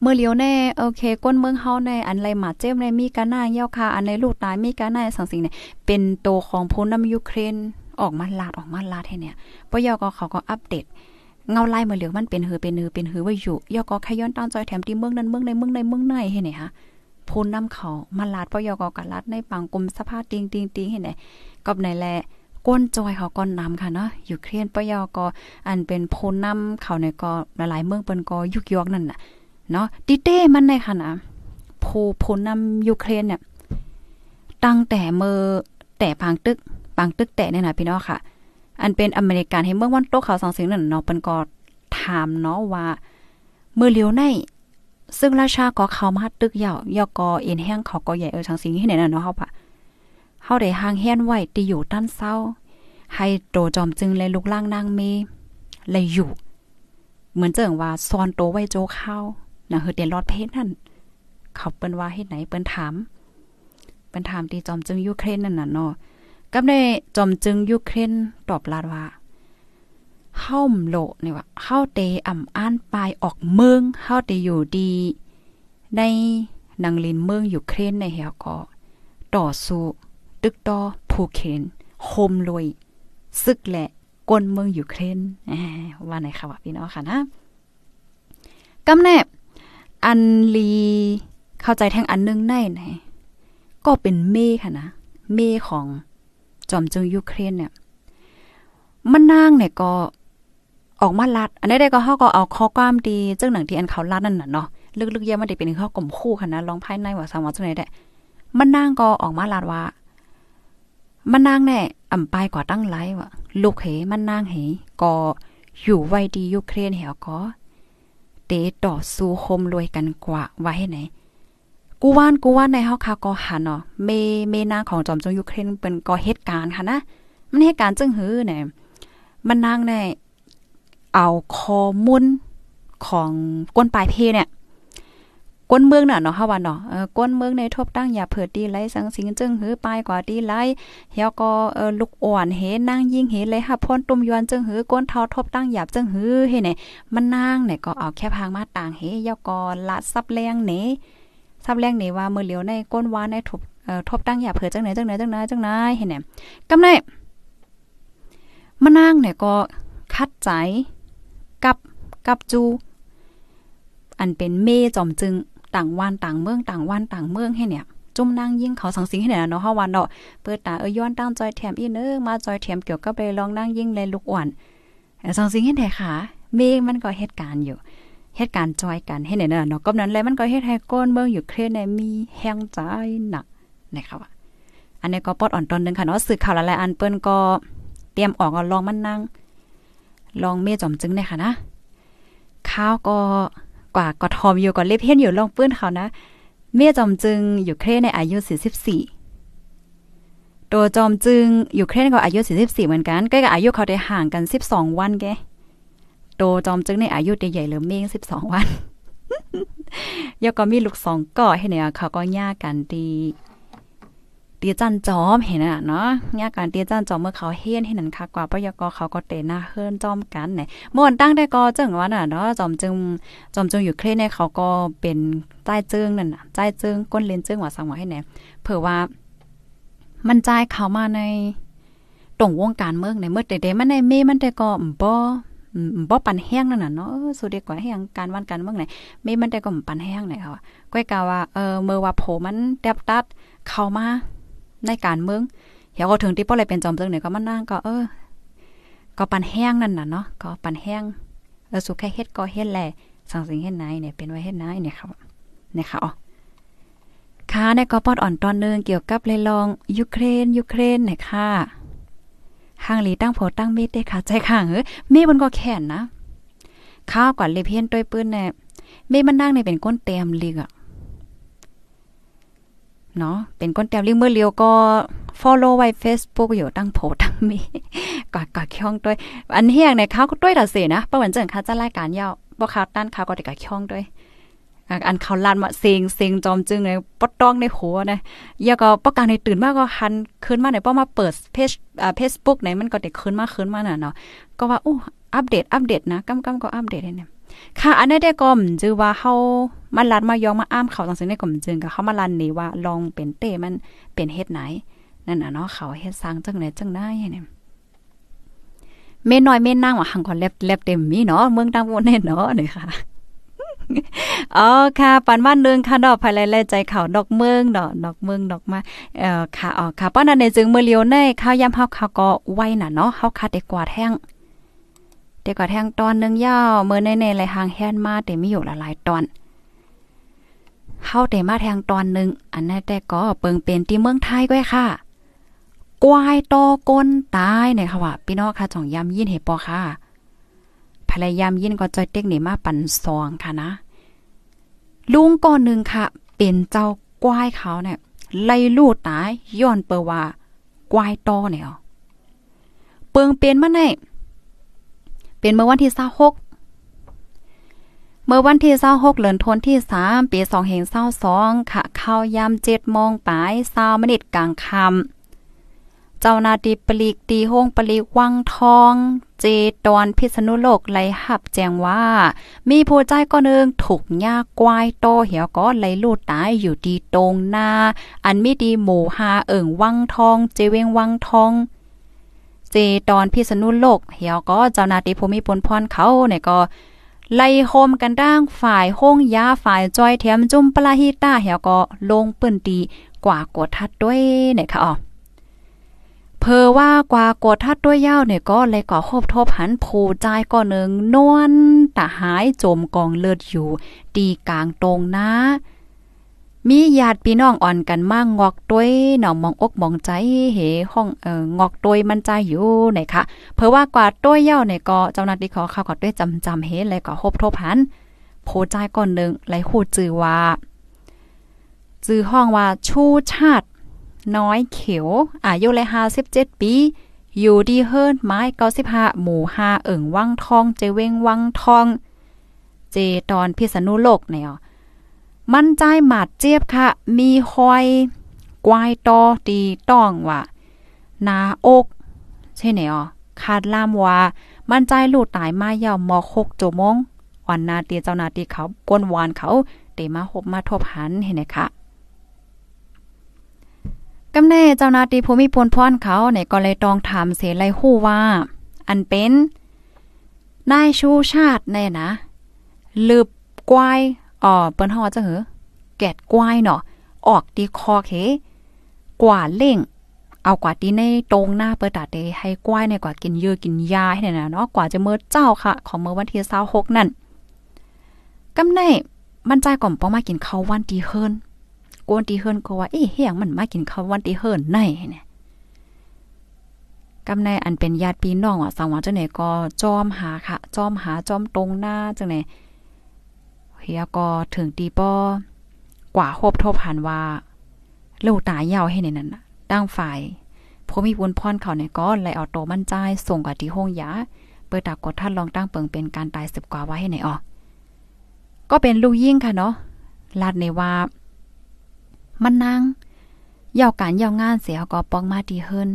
เมื่อเลียวแน่โอเคก้นเมืองเฮาแน่อันไรหมาเจ็บในมีกาหน้าเยี่ยวคาอันในลูกตายมีกาหน้าสังสิงเนี่ยเป็นโตของพ้นน้ำยูเครนออกมาลาดออกมาลาดให้เนี่ยปยก็เขาก็อัปเดต เงาไล่มาเหลียวมันเป็นหือเป็นหือเป็นหือว่าอยู่ยอก็ขย้อนตอนจอยแถมที่เมืองนั้นเมืองในเมืองในเมืองในให้เนี่ยฮะพูนน้ำเขามาลาดปยอก็กลัดในปังกลมสภาพติงติงติงเหเนี่ยกับไหนแหละก้นจอยเขาก้อนน้ำค่ะเนาะยูเครนปยอก็อันเป็นพนน้ำเขาในก็หลายๆ เมืองเปิ้นก็ยุกยอกนั่นน่ะเนาะติเต้มันในค่ะนะผู้พนน้ำยูเครนเนี่ย ตั้งแต่เมื่อแต่ปางตึกปางตึกแต่เนี่ยนะพี่น้องค่ะ อันเป็นอเมริกันให้เมื่อวันโตเขาสองสิงนั่นเนาะเปิ้นก็ถามเนาะว่าเมื่อเลียวในซึ่งราชาก็เข้ามาตึกยาวยอกอเอ็นแห้งเขาก็ใหญ่เออทางสิงที่ไหนน่ะเนาะเขาปะเฮาได้ห่างแหนไว้ที่อยู่ตั้นเศร้า ให้โตจอมจึงเลยลุกล่างนางเม เลยอยู่ เหมือนเจิงว่าซอนโตไว้โจเข้านะเฮือเตียนรอดเพชรนั่น เขาเปิ้นว่าเฮ็ดไหนเปิ้นถาม เปิ้นถามที่จอมจึงยูเครนนั่นน่ะเนาะกับได้จอมจึงยูเครนตอบลาดว่าเ้าโลนี่ว่าเฮาเตอ่ำอ่านปายออกเมืองเฮาเตอยู่ดี ในนางลินเมืองยูเครนในเฮาก็ ต่อสู้ตึกตอผูเขนโฮมลวยซึกแหละกลเมืองอยู่เครนว่าไหนค่ะว่พี่น้องค่ะนะกาแนบอันลี เข้าใจแท่งอันนึงได้ไหนก็เป็นเมฆค่ะนะ เมฆของจอมจึงยูเครนเนี่ยมันนางเนี่ยก็ออกมาลัด อันนี้ได้ก็เขาก็เอาข้อความดีเจ้าหนังที่อันเขาลัดนั่นน่ะเนาะลึกๆเยอะมันได้เป็นข้อกลมคู่ค่ะนะลองภายในว่าสามวันจังไหนได้มันนางก็ออกมาลัดว่ามันนางแน่อ่ำปายกว่าตั้งไลวะลูกเห มันนางเห ก็อยู่ไว้ดียูเครนเหวก็เตต่อสู้คมรวยกันกว่าไว้ไหนกูว่านกูว่านในเฮาคาก็หันเนาะเมเมนางของจอมจงยูเครนเป็นก่อเหตุการณ์ค่ะนะมันเหตุการณ์จึงหือแน่มันนางแน่เอาข้อมูลของก้นปลายเพเนี่ยก้นเมืองน่ะเนาะฮะว่าเนาะก้นเมือง ในทบตั้งอย่าเผิดดีไรสังสิง จึงหือปายกว่า ดีไรเฮียก็ลูกอ่อนเฮนางยิ่งเฮเลยค่ะพ่นตุ้มยวน จึงหือก้นเท้าทบตั้งหยาบจึงหือเฮเนี่ยมันนางเนี่ยก็ เอา แค่พางมาต่างเฮยก็ละ ซับแรงเนซับแรงเนว่ามือเหลียวในก้นวานในทบทบตั้งหยาเผิดจังไหนจังไหนจังไหนจังไหนเฮเนี่ยกำไรมันนางเนี่ยก็คัดใจกับกับจูอันเป็นเมจอมจึงต่างวันต่างเมืองต่างวันต่างเมืองให้เนี่ยจุ่มนั่งยิ่งเขาสังสิงให้เนี่ยเนาะเฮาวันเนาะเปิดตาเอ้ยย้อนตั้งจอยแถมอีเนึงมาจอยแถมเกี่ยวก็ไปลองนั่งยิ่งเลยลูกอ่อนสังสิงให้ได้ค่ะเมฆมันก็เหตุการณ์อยู่เหตุการณ์จอยกันให้เนี่ยเนาะก็นั้นแล้วมันก็เฮ็ดให้ก้นเบืองอยู่เครียดในมีแห้งใจหนักนะคะว่าอันนี้ก็ปอดอ่อนตอนนึงค่ะเนาะสื่อข่าวหลายอันเปิ้นก็เตรียมออกก็ลองมันนั่ง ลองเมจอมจึงเนี่ยค่ะนะข้าวก็กว่ากอทอมอยู่ก่อนเล็บเฮียนอยู่ลองปื้นเขานะเมียจอมจึงอยู่เครในอายุ 44ตัวจอมจึงอยู่เครนก็อายุ44เหมือนกัน ใกล้กับอายุเขาได้ห่างกัน12วันแกตัวจอมจึงในอายุได้ใหญ่เหลือเมง12วันยก็มีลูกสองก่อให้เนี่ยเขาก็ย่ากันดีเตียจันจอมเห็นน่ะเนาะเนี่ยการเตียจันจอมเมื่อเขาเฮียนให้นันค่ะกว่าปยกเขาก็เตะหน้าเฮิรนจอมกันไหนเมื่อวันตั้งได้ก็จึงว่าน่ะเนาะจอมจึง จอมจึงอยู่เครียดเนี่ยเขาก็เป็นใจจึงนั่นน่ะใจจึงก้นเลนจึงว่าสังวะให้ไหนเผื่อว่า มันใจเขามาในตรงวงการเมืองในเมื่อเด็มันในเมมันแต่ก็บ่บ่ปันแห้งนั่นน่ะเนาะสุดเด็กกว่าแห้งการวันการเมืองไหนเมมันแต่ก็ปันแห้งไหนค่ะก้อยกาว่า เออเมื่อว่าโผมันแดบตัดเข้ามาในการเมืองเหี่ยวก็ถึงที่ป้อเลยเป็นจอมเจิงเนี่ยก็มานั่งก็เออ ก็ปันแห้งนั่นน่ะเนาะ ก็ปันแห้งเออสุแค่เฮ็ดก็เฮ็ดแหละสั่งสิ่งเฮ็ดไหนเนี่ยเป็นไว้เฮ็ดไหนเนี่ยครับเนี่ยค่ะอ๋อค่ะในก็ปอดอ่อนตอนนึงเกี่ยวกับเลยลองยูเครนยูเครนเนี่ยค่ะห้างหลีตั้งโพตั้งเม็ดได้ค่ะใจข้างเอ้ยมีบนก็แขนนะข้าวก่อนเลยเพี้ยนต้วยปืนเนี่ยมีมันนั่งในเป็นก้นเต็มลิกอ่ะเนาะเป็นก้นแต้มลิงเมื่อเลียวก็ follow ไว้ Facebook อยู่ตั้งโพตั้งมีกอดกอดข้องด้วย อันเฮียงในเขาก็ด้วยดาเสนะประวันเจิงค่าจะรายการยาวบ่เขาต้านเขาก็ได้กอดข้องด้วยอันเขาลานมาเซงเซงจอมจึงเลยปดต้องในหัวนะยาก็ป้ะกานในตื่นมากก็หันคืนมาไหนป้อมาเปิดเพจอ่าเฟซบุ๊กไหนมันก็เด็กคืนมากคืนมาน่ะเนาะก็ว่าออ้อัปเดตอัปเดตนะกั้มกก็อัปเดตเนี่ยค่ะ อันนี้ได้ก็มจือว่าเฮามันลัดมายองมาอ้ามเขาจังซึ่งได้ก็มจึงก็เฮามาลันนี่ว่าลองเป็นเต้มันเป็นเฮ็ดไหนนั่นน่ะเนาะเขาเฮ็ดสร้างจังไหนจังได้เนี่ยเมน้อยเมนนางว่าหังกนเล็บเล็บเต็มมีเนาะเมืองตังวนแน่เนาะนี่ค่ะอ๋อค่ะปันวัานเนึงค่ะดอกภายไล่ใจเขาดอกเมืองดอกดอกเมืองดอกมา เอ่อค่ะอ๋อค่ะป้านันในจึงเมื่อเลียวในข้าวยำเฮาข้าวก็ไว้น่ะเนาะเฮาคาดได้กว่าแห้งแต่ก็แทงตอนนึงยาวเมื่อในในไหลหางแฮนมาแต่มีอยู่หลายๆตอนเข้าแต่มาแทงตอนนึงอันนั้นแต่ก็เปิงเป็นที่เมืองไทยก้วยค่ะกวายตอก้นตายในค่ะว่าพี่น้องค่ะจ่องยำยินเหตุปอค่ะภรรยามยินก็จอยเต็กนี่มาปั่นซองค่ะนะ ลุงก้อนหนึ่งค่ะ เป็นเจ้ากวายเขาเนี่ย ไล่ลูกตายย้อนเปว่ากวายตอเนี่ยเปิงเป็นมาในเป็นเมื่อวันที่26เมื่อวันที่26เดือนธันวาคมที่3ปี2522ค่ะเข้ายาม7โมงปลาย20มนิตกลางค่ำเจ้านาตีปลีกตีห้องปลีกวังทอง เจตอนพิษณุโลกไหลหับแจ้ง ว่า มี ผู้ ใจก็นึง ถูกหญ้าควายโตเหี่ยวก็ไหลลูดตายอยู่ดีตรงหน้า อันมีดีหมู่หาเอิ่งวังทอง เจเวงวังทองเจตอนพิษณุโลกเฮียวก็เจ้านาติภูมิปนพรเขาเนี่ยก็ไล่โฮมกันด่างฝ่ายห้องยาฝ่ายจอยแถมจุ่มปลาฮิต้าเหี่ยวก็ลงปืนตีกว่ากดทัดด้วยเนี่ยค่ะอ๋อเพอว่ากว่ากดทัดด้วยยาวเนี่ย ก็เลยก่อคบทบหันโพจายก่อหนึ่งนวลตะหายจมกองเลือดอยู่ตีกลางตรงนะมีญาติพี่น้อง อ่อนกันมากงอกตวยหนองมองอกมอง ใจเหห้องเอ่องอกตวย มันใจอยู่ไหนคะเพราะว่า กว่าตวยเย้าในก็เจ้านัาทีขอเข้าก็ต้วยจำจำเฮเลยก็ฮบทบหันโพใจก่อนหนึ่งไหลหูจือว่า จือห้อง ว่า ชูชาติน้อยเขียวอายุเลยห้าสิบเจ็ดปีอยู่ดีเฮิร์นไม้เก้าสิบห้าหมู่ห้าเอิ่งวังทองเจเวงวังทอง เจตอนพิษณุโลกเนี่ยมันใจหมาดเจี๊ยบค่ะ มีหอยกวายตอตีต้องว่านาอก ใช่ไหนอ๋อคาดล่ามว่ามันใจลูกตายมายาวมอหกโจมง วันนาตีเจ้านาตีเขากวนวานเขาเตมาหบมาทบหันเห็นไหมคะกำเนเจ้านาตีภูมิพลพรเขาในก็เลยตองถามเสไลฮู้ว่า อันเป็น นายชูชาติแน่นะลืบกวายอ๋อเปิ้นฮอวจะเหอแกดกวายเนาะออกตีคอเขกว่าเล่ง เอากว่าตีในตรงหน้าเปิดตาเตให้กวายในกว่ากินเยอะกินยาให้น่นะเนาะกว่าจะเมื่อเจ้าค่ะของเมื่อวันที่26นั่นกำในมันใจก่อมป้องมากินข้าววันตีเฮิรนกวนตีเฮิรนก็ว่าเอ๊ะเฮียงมันมากินข้าววันตีเฮิรนไหนเนี่ยกำในอันเป็นญาติพี่น้องอ่ะสังวาจังไหนก็จอมหาค่ะ จอมหาจอมตรงหน้าจังไหนเฮียก็ถึงตีป้อกว่าโฮบทบหันว่าลูกตายยาวให้ในนั้นน่ะตั้งฝ่ายผู้มีบุญพรเขาในก่อน็เลยเอาโตมั่นใจ ส่งกับที่ห้องยาเปิดตากดท่านลองตั้งเปิงเป็นการตายสิบกว่าไว้ให้ไหนออก ก็เป็นลูกยิ่งค่ะเนาะ ลาดในว่า มันนางเยาวการเยาวงานเสียก็ป้องมาดีเึิน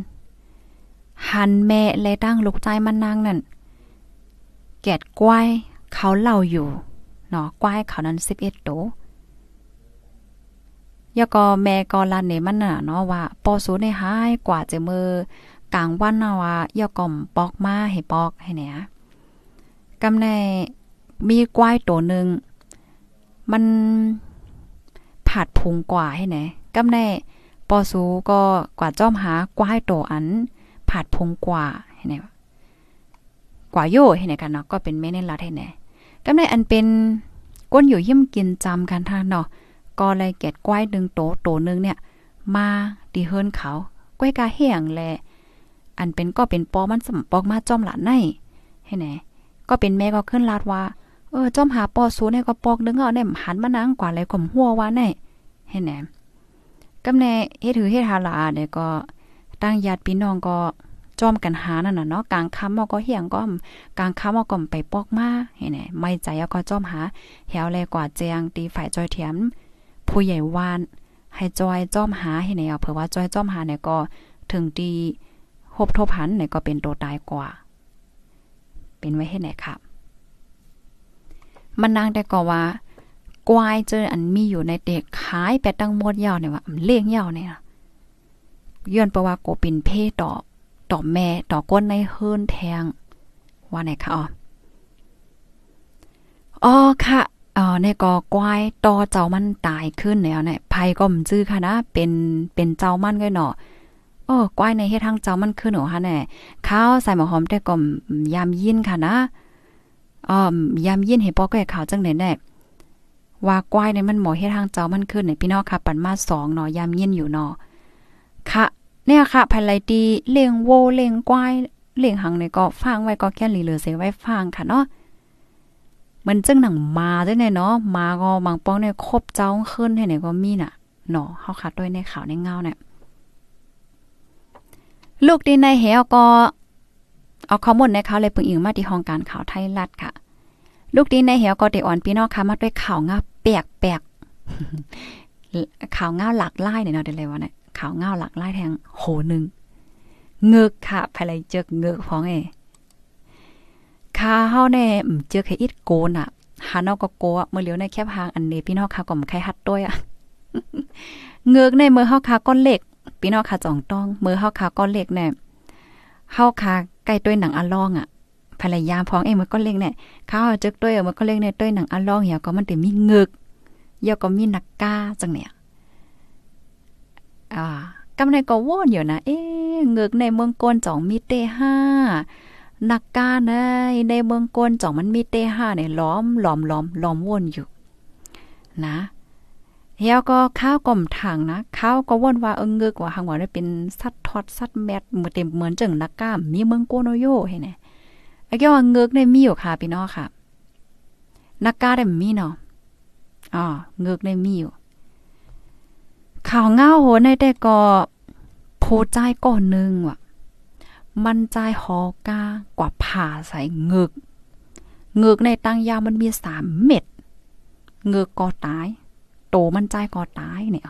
หันแม่และตั้งลูกใจมันนางนั่น แกดกว้อยเขาเล่าอยู่นาะกว้ายเขานั้น1ิบเอ็ดโตยาก็แม่กอลันเนมันน่ะเนาะว่าปอสูในหายกว่าจะมือกลางวันนาว่ายาก่อมปอกมาให้ปอกให้เนี่ยกำในมีกว้ายตัวหนึ่งมันผาดพุงกว่าให้ไหนกำในปอสูก็กว่าจ้อมหากว้ายตัวอันผาดพุงกว่าให้ไหนกว่าโยให้ไหนกันเนาะก็เป็นแม่เน้นลัดให้ไหนกำในอันเป็นก้นอยู่เยี่ยมกินจำกันทางเนาะก็เลยเก็ดก้อยดึงโตโตนึงเนี่ย มาดีเฮินเขาก้อยกาเฮียงแหละอันเป็นก็เป็นปอมันสำปอกมาจ้อมหลานใน ให้แหนก็เป็นแม่ก็ขึ้นลาดว่า เออจ้อมหาปอสูในก็ปอกนึงเอาเนี่ยหันมานางกว่าเลยข่มหัวว่าแน่ให้แหนกำแน่เฮ็ดถือเฮ็ดหาลาเนี่ยก็ตั้งญาติพี่น้องก็จอมกันหานั่นน่ะเนาะกลางค่ำเฮาก็เฮียงก้อมกลางค่ำเฮาก็ไปปอกมาเห็นไหมไม่ใจเฮาก็จอมหาแถวแลกว่าแจงตีฝ่ายจอยเถียมผู้ใหญ่วานให้จอยจอมหาเห็นไหมเอาเผื่อว่าจอยจอมหาเนี่ยก็ถึงตีหบทบหันเนี่ยก็เป็นตัวตายกว่า เป็นไว้ให้ไหนครับมันนางแต่ก็ว่า กวายเจออันมีอยู่ในเด็กขายไปตั้งหมดยาวเนี่ยว่าเลี้ยงยาวเนี่ยย้อนประว่าิโกเป็นเพ่ต่อต่อแม่ต่อก้นในเฮิรนแทงว่าไหนคะอ๋ออ๋อค่ะอ๋อในกอกวายต่อเจ้ามันตายขึ้นแล้วเนี่ยภัยก็มจื้อค่ะนะเป็นเป็นเจ้ามันก็เนาะโอ้กวายในเฮ็ดทางเจ้ามันขึ้นหรอคะแน่ข้าวใส่หมอหอมแต่ก็ยามยินค่ะนะอ๋อยามยินเห็นปอก็ข่าวจังไหนแน่ว่ากวายในมันหมอเฮ็ดทางเจ้ามันขึ้นเนี่ยพี่น้องค่ะปันมาสองเนาะยามยินอยู่เนาะค่ะเนี่ยค่ะภายไลตีเลียงโวเลียงกวายเลียงหังในก็ฟังไว้ก็แค่หลีเหลือเสียไว้ฟังค่ะเนาะมันจึงหนังมาด้วยเนาะมาก็บางป้องเนี่ยครบเจ้าขึ้นให้ไหนก็มีน่ะเนาะเฮาคัดด้วยในข่าวในเงาเนี่ยลูกดีในเหวก็เอาข้อมูลในเขาเลยปึงอิงมาที่ห้องการข่าวไทยรัฐค่ะ ลูกดีในเหวก็เดอ่อนพี่น้องค่ะมาด้วยข่าวเงาแปลกๆข่าวเงาหลากหลายเนี่ยเนาะเดี๋ยวเลยว่าเนี่ยข่าวเงาหลักไล่แทง โหหนึ่ง เงือกค่ะภายในเจอเงือกพ้องเอคาเฮาแน่เจอแค่อิดโกนอ่ะหาเนาก็โกะเมื่อเลียวในแคบหางอันนี้ พี่น้องค่ะก็มใครฮัดด้วยอ่ะเงือกในเมื่อเฮาค่ะก้อนเหล็ก พี่น้องค่ะจ่องต้องเมื่อเฮาค่ะก้อนเหล็กเนี่ยเฮาค่ะใกล้ด้วยหนังอะลองอ่ะภรรยาพ้องเองมันก็เล็กเนี่ยเขาเจอกด้วยมันก็เล็กเนี่ยด้วยหนังอะลองเหี่ยวก็มันแต่มีเงือกเยวก็มีนักกาจังเนี่ยอ่ากำในก็ว่นอยู่นะเอ๊เงือกในเมืองกนจ่องมีเตห้านักกาในในเมืองกนจ่องมันมีเตห้าเนี่ยล้อมล้อมล้อม ล้อมวอนอยู่ นะเฮียก็ข้าวกล่อมถังนะข้าวก็ว่นว่าเอิงเงือกว่าหังว่าได้เป็นสัตว์ทอดสัตว์แมดเหมือนเต็มเหมือนจังนักกามมีเมืองโกโนโยเห็นไหมไอ้เกว่าเงือกในมีอยู่ค่ะพี่น้องค่ะนักกาได้มีเนาะอ๋อเงือกในมีอยู่ข่าวเงาโหในแต่ก็โพใจก่อนนึงว่ะมันใจหอกากว่าผ่าใส่เงึกเงึกในตังยาวมันมีสามเม็ดเงึกก็ตาย โตมันใจก็ตายเนี่ย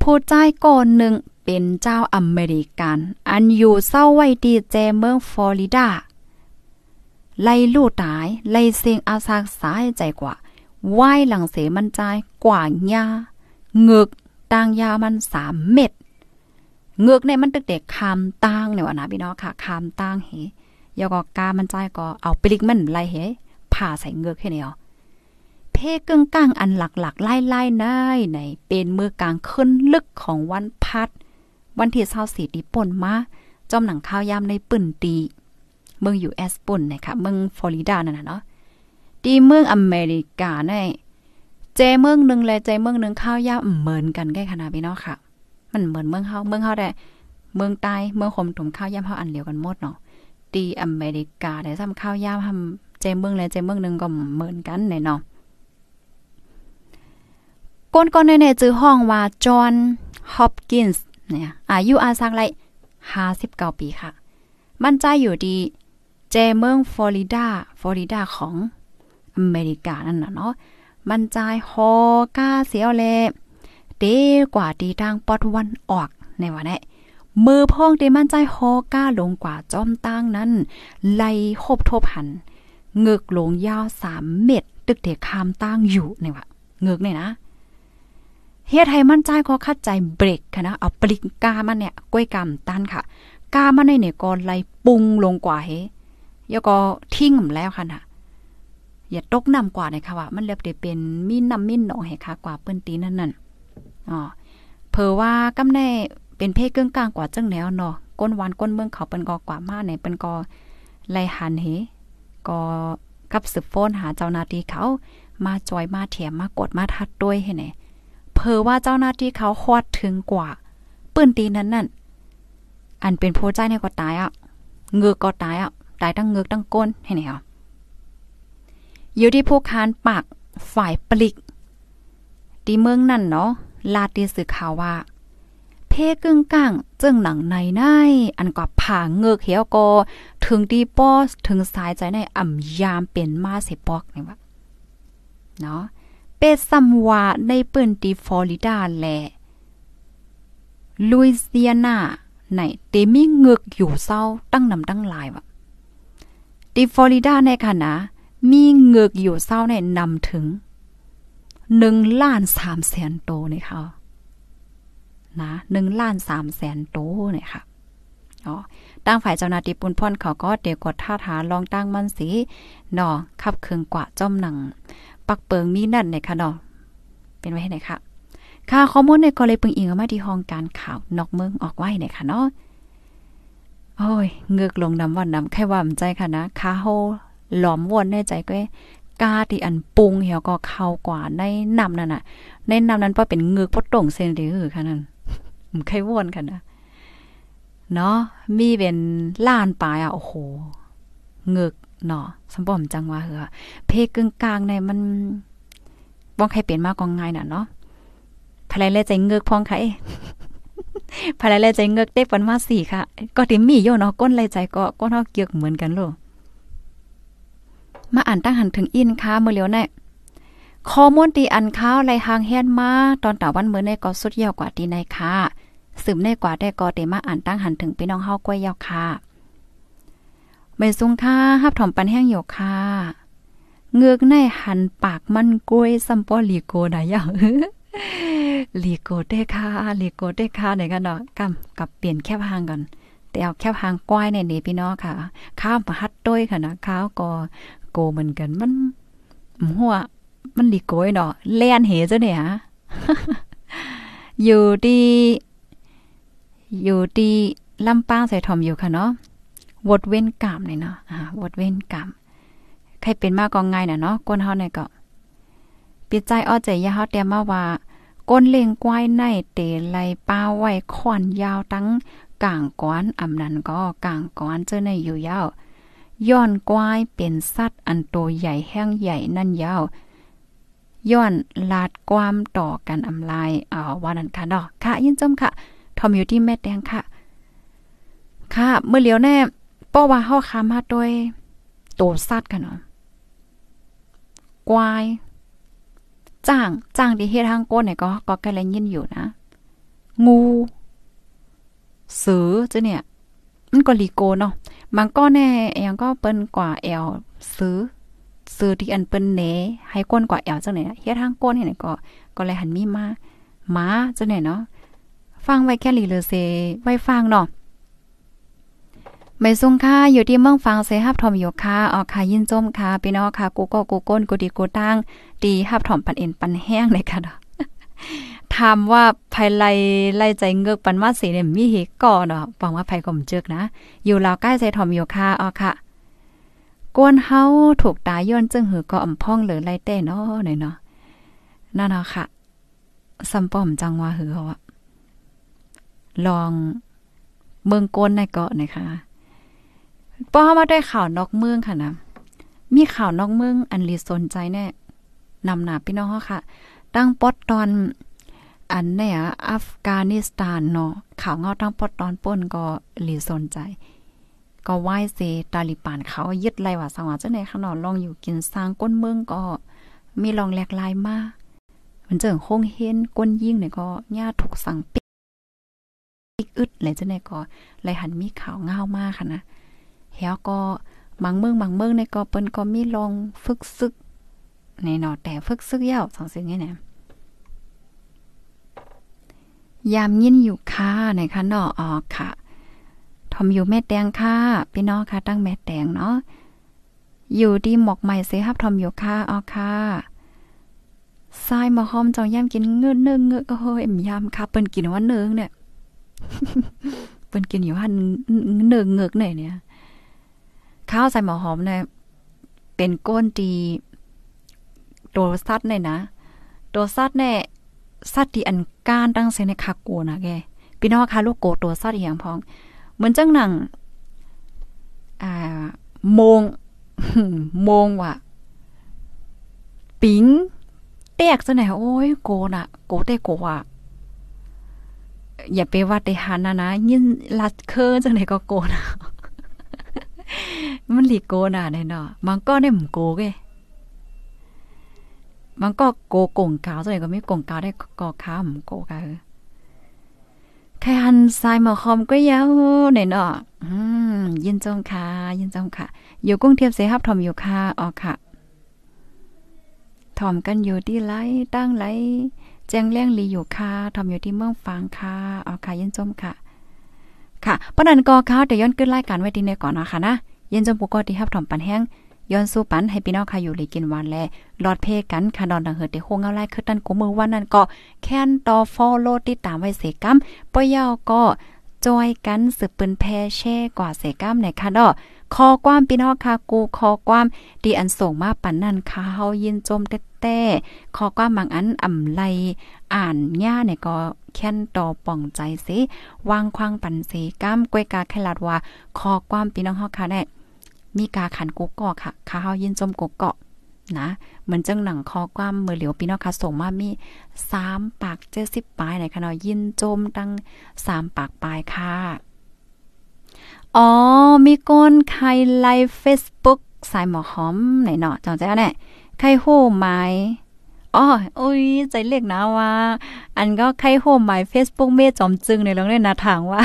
ผ้ชใจก่อนหนึ่งเป็นเจ้าอเมริกันอันอยู่เศร้าไว้ดีแจเมืองฟลอริดาไล่ลู่ตายไล่เสียงอาสาสายใจกว่า vai หลังเสม a n trai quả nha n g ư กตางยามันสามเม m ệ เง g ก ợ น n มันตึกเด็กคามตางเนี่ยว่านะพี่น้องค่ะ คามตางเฮยอกกามันใจก็เอาปลิกมันไล่เฮผ่าใส่เงือกแค่นี้อ๋อเพกึ่งกลางอันหลักๆไล่ๆได้ใน เป็นมือกลางขึ้นลึกของวันพัดวันที่เศร้าสีดิปนมา จอมหนังข้าวยามในปืนตีเมืองอยู่แอสปุ่นนะคะเมืองฟลอริดานั่นน่ะเนาะตีเมืองอเมริกาในเจเมืองหนึ่งและเจเมืองหนึ่งข้าวยาเหมือนกันแก่ขนาดพี่น้องค่ะ มันเหมือนเมืองเฮาเมืองเฮาได้เมืองใต้เมืองคมถุมข้าวยาเฮาอันเดียวกันหมดเนาะตีอเมริกาได้ซ้ำข้าวยาทำเจเมืองและเจเมืองหนึ่งก็เหมือนกันแน่นอนก้นก้นใน่จื้อห้องว่าจอห์นฮอปกินส์เนี่ยอายุอาสังไร59ปีค่ะมั่นใจอยู่ดีเจเมืองฟลอริดาฟลอริดาของอเมริกานั่นน่ะเนาะมันจายฮอกาเสียวแลเตกว่าตีทางปอดวันออกในวันนี้มือพ่องเตมันใจฮอกาลงกว่าจอมตั้งนั้นไล่คบทบหันเงึกลงยาวสามเมตรตึกเตคามตั้งอยู่ในวะเงึกเนี่ยนะเฮ็ดให้มั่นใจก็คัดใจเบรกค่ะนะเอาปลิกกามันเนี่ย กล้วยกำตันค่ะกามันในเนี่ยก็ไล่ปุงลงกว่าเฮยก็ทิ้งแล้วค่ะนะอย่าตกนำกว่านะคะว่ามันเรียบได้เป็นมีนำมินหนองให้ค่ะกว่าเปิ้นตีนั่นนั่นอ๋อเผอว่ากำแน่เป็นเพศเกื้องกลางกว่าจังแล้วเนาะก้นวานก้นเมืองเขาเปิ้นก็กว่ามาในเปิ้นก็ไลหันเฮก็กับสืบโฟนหาเจ้าหน้าที่เขามาจอยมาเถียมมากดมาทัดด้วยเห็นไหมเพอว่าเจ้าหน้าที่เขาคอดถึงกว่าปืนตีนั่นนั่นอันเป็นโพใจเนี่ยก็ตายอ่ะเงือกก็ตายอ่ะตายตั้งเงือกตั้งก้นเห็นไหมอ่ะอยู่ที่ผู้ค้านปากฝ่ายปลิกที่เมืองนั่นเนาะ ลาตีสื่อข่าวว่า เพกึ่งก้างเจึ้งหนังในในอันกว่าผ่าเงือกเหี่ยวกถึงดีป้อถึงสายใจในอ่ำยามเป็นมาเสปอกนี่วะเนาะ เป็ซัมวาในปืนทีฟลอริดาแหละ ลุยเซียนาในเตมีเงือกอยู่เศร้าตั้งนำตั้งลายวะทีฟลอริดาในค่ะนะมีเงือกอยู่เศร้าในนำนำถึงหนึ่งล้านสามแสนโตนี่ค่ะนะหนึ่งล้านสามแสนโตเนี่ยค่ะอ๋อตั้งฝ่ายเจ้านาติปุนพ่อนเขาก็เดี๋ยวกดท่าทาลองตั้งมันสีนอขับเคืองกว่าจ้อมหนัง ปักเปิงมีนั่นเนี่ยค่ะนอเป็นไว้ให้ไหนค่ะค่าข้อมูลในก็เลยปึงอิงมาที่ห้องการข่าวนอกเมืองออกไว้เนี่ยค่ะเนาะโอ้ยเงือกลงน้ำวันน้ำแค่ว่านใจค่ะนะคาโฮหลอมวนในใจก็กาที่อันปุงเหี่ยวก็เข้ากว่าในนำนั่นน่ะในนำนั้นก็เป็นเงือกพดต่งเซนหรือค่ะนั่นมันใครวนค่ะนะเนาะมีเป็นล้านปลายอ่ะโอ้โหเงือกเนาะสมบอมจังว่าเหอเพกึ่งกลางในมันบ่ใครเปลี่ยนมากกองง่ายน่ะเนาะภายไรใจเงือกพองไข่ภายไรใจเงือกเต็ปันมาสี่ค่ะ ก็ติมีโยเนาะก้นไรใจก็ก้นเฮาเกือกเหมือนกันโลมาอ่านตั้งหันถึงอิน ค่ะเมื่อเลียวแน่ข้อมูลตีอันข้าวไรหางแฮนมา ตอนตาวันเมื่อในก็สุดเยี่ยวกว่าตีในค่ะสืบในกว่าได้ก็เตมาอ่านตั้งหันถึงพี่น้องเฮาก้วยยาวค่ะเมซุงค่ะฮับถอมปันแห้งอยู่ค่ะเงือกในหันปากมันกล้วยซัมปอลีโกนดยางลีโกเด้ค่ะลีโกเด้ค่ะไหนกันเนาะกับกับเปลี่ยนแคบหางก่อนแต่เอาแคบหางก้อยในนี้พี่น้องค่ะข้าวมาฮัดด้วย ค่ะนะข้าวก็โกเหมือนกันมัน หัว มันดีโกยเนาะแล่นเหซะเนี่ยอยู่ที่อยู่ที่ลำปางใส่ทอมอยู่ค่ะเนาะวดเว้นกรรมเนี่ยเนาะอ่าวดเว้นกรรมใครเป็นมากก็ง่ายน่ะเนาะก้นเฮาเนี่ยก็ปิดใจอ้อใจยาเฮาเตยมาว่า ก้นเล่งกวายในเตไลป้าไว้ค่อนยาวตั้งกลางก้อนอำนันก็กลางก้อนเจอในอยู่ยาวย้อนกวายเป็นสัตว์อันโตใหญ่แห้งใหญ่นั่นยาวย้อนลาดความต่อกันอำลายอ่าว่านั้นค่ะเนาะค่ะยินจมค่ะทอมอยู่ที่แม่แดงค่ะค่ะเมื่อเลียวแน่ป้อว่าเฮาคามา้วยโตสัตว์กันเนาะกวายจ้างจ้างที่เฮ็ดทางก้นเนี่ยก็ก็กำลัยินอยู่นะ งูเสือจ้ะเนี่ยมันก็ลีโกเนาะบางก็แน่ยังก็เปิ้นกว่าแอลซื้อซื้อที่อันเปิ้นเน ให้ก้นกว่าแอลจังไหนเฮ็ดทางก้นเห็นก็ก็เลยหันมีมาหมาจังไหนเนาะฟังไว้แค่ลีเลเซไว้ฟังเนาะไม่ซุงค่ะอยู่ที่เมืองฟังเซฮับทอมอยู่ค่ะออกค่ะยินจมค่ะพี่น้องค่ะกูก็กูก้นกูดีกูตั้งดีฮับทอมปันเอ็นปันแห้งเลยค่ะเนาะถามว่าภายไลไล่ใจเงือกปันว่าสีเนี่ยมีเหก่อเนาะปังว่าภัยก่มเจอกนะ อยู่เราใกล้ใจถอมอยู่ค่ะอ๋อค่ะ กวนเฮาถูกตาย้อนจึงหือก็อ่ำพ่องหรือไล่เต้เนาะหน่อยเนาะนั่นเนาะค่ะซัมป้อมจังว่าหือเขาอะลองเมืองกวนในเกาะนะคะป้อมาด้วยข่าวนอกเมืองค่ะนะ มีข่าวนอกเมืองอันรีสนใจแน่นำหนาพี่น้องค่ะตั้งป๊อดตอนอันเนี่ยอัฟกานิสถานเนาะข่าวเงาทั้งปอดตอนป่นก็หลีสนใจ ก็ไหว้เซตาลิปานเขายึดไรว่าสั่าเจังไนข้างนอกลองอยู่กินสร้างก้นเมืองก็มีลองแหลกลายมากมันเจอง้คงเฮนก้นยิ่งเนี่ยก็ย่าถูกสั่งปิกอึดเลยจังไนก็เลยหันมีข่าวเงามากค่ะนะเฮาก็บางเมืองบางเมืองเนี่ยก็เปิ้นก็มีลองฝึกซึกในนอะแต่ฝึกซึกยาวสองสิ่งนี้เนี่ยยามยินอยู่ค่านะคะนอออกค่ะทอมอยู่แม่แดงค่ะพี่น้องค่ะ ตั้งแม่แดงเนาะอยู่ดีหมกใหม่เสียฮับทอมอยู่ค่าออกค่ะทรายมะหอมจองย่ำกินเงื้อเนื้อเงื้อก็เฮ้ยมยำค่ะเปิ้นกินว่าหนึ่งเนี่ยเปิ้นกิน อยู่ว่าหนึ่งเงือกไหนเนี่ย ข้าวใส่หมอหอมเนี่ยเป็นก้นตีตัวซัดเนี่ยนะตัวซัดเนี่ยสัตว์ที่อันการตั้งเซนในคากูนะแกพี่น้องคะลูกโกตัวซอดเหียงพอง เหมือนจังหนังอ่า โมงโมงว่ะ ปิงเตกซะไหนโอ้ยโกน่ะ โกเตโกว่ะอย่าไปว่าแต่หันนะนะ ยินลัดเคอจังไหนก็โกน่ะ มันหลีโกน่ะเนาะมันก็ได้หมโกเกมันก็โกกงกาวตัวเองก็ไม่กงกาวได้กอข้ามโกกาเใครหันสายมาคอมก็ยาวเนี่ยเนาะอืมยินจงค่ะยินจงค่ะ อยู่กุ้งเทียมเสฮับทอมอยู่ค่ะอ๋อค่ะทอมกันอยู่ที่ไรตั้งไร แจ้งเลี้ยงลีอยู่ค่ะทอมอยู่ที่เมืองฟางค่ะอ๋อค่ะยินจงค่ะ ค่ะปนันกอค้าเดี๋ยวย้อนขึ้นรายการไว้ที่ยนก่อนนะคะนะยินจงปกติฮับทอมปันแห้งย้อนสู้ปันให้พี่น้องค่ะอยู่เลยกินวันและหลอดเพกันค่ะนอนดังเหิดเดโฮงเอาไล่คือตันกูมือวันนั้นก็แค้นต่อฟอโลติดตามไว้เสกัมปอยาก็จอยกันสืบปืนแพแช่กว่าเสกัมในค่ะดอ คอความพี่น้องค่ะกูคอความดีอันส่งมาปันนั่นค่ะเฮายินจมแต่คอความบางอันอ่ำไลอ่านย่าเนี่ยก็แค้นต่อป่องใจสิวางควางปันเสกัมกวยกาแคลาดว่า คอความพี่น้องเฮาค่ะได้มีกาขันกุกกอกค่ะ ข้าวยินจมกุกเกาะนะเหมือนจังหนังคอความมือเหลียวปีนอค่ะ ส่งมา มีสามปากเจ็ดสิบปลายไหนคะเนาะ ยินจมตั้งสามปากปลายค่ะ อ๋อ มีก้นใคร ไลฟ์เฟซบุ๊กสายหมอหอมไหนเนาะจังใจอันไหนใครโหไหมอ๋ออุ้ยใจเล็กนะว่า อันก็ใครโฮมหมาย Facebook เมจอมจึงในลองเลยนะถางว่า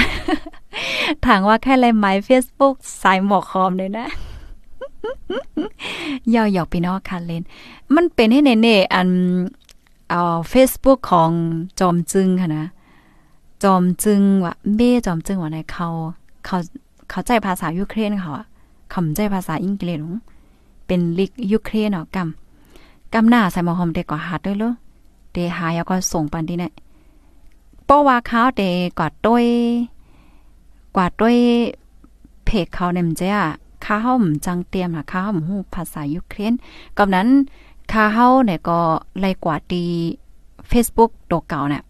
ถางว่าแค่ไรหมาย Facebook สายหมอกคอมเลยนะ ย่อหยอกพี่น้องค่ะเลน มันเป็นให้เนเน่ อันเอ่อ Facebook ของจอมจึงค่ะนะ จอมจึงว่าเม่จอมจึงว่าในเขาเขา เขาใจภาษายูเครนเขาอะคขาใจภาษาอังกฤษเป็นลิกยูเครนเนาะกำกำหน้าใส่หมอหอมเด็กก็หาดด้วยลูกเดหายก็ส่งปันดีเนี่ยป้อว่าเขาเดกวอดด้วย กว่าด้วยเพจเขาเนี่ยมันจะข้าเฮาจังเตรียมล่ะข้าเฮาฮภาษายูเครนกำนั้นข้าเฮาเนี่ยก็ไล่กว่าตี Facebook ตัวเก่าเนี่ย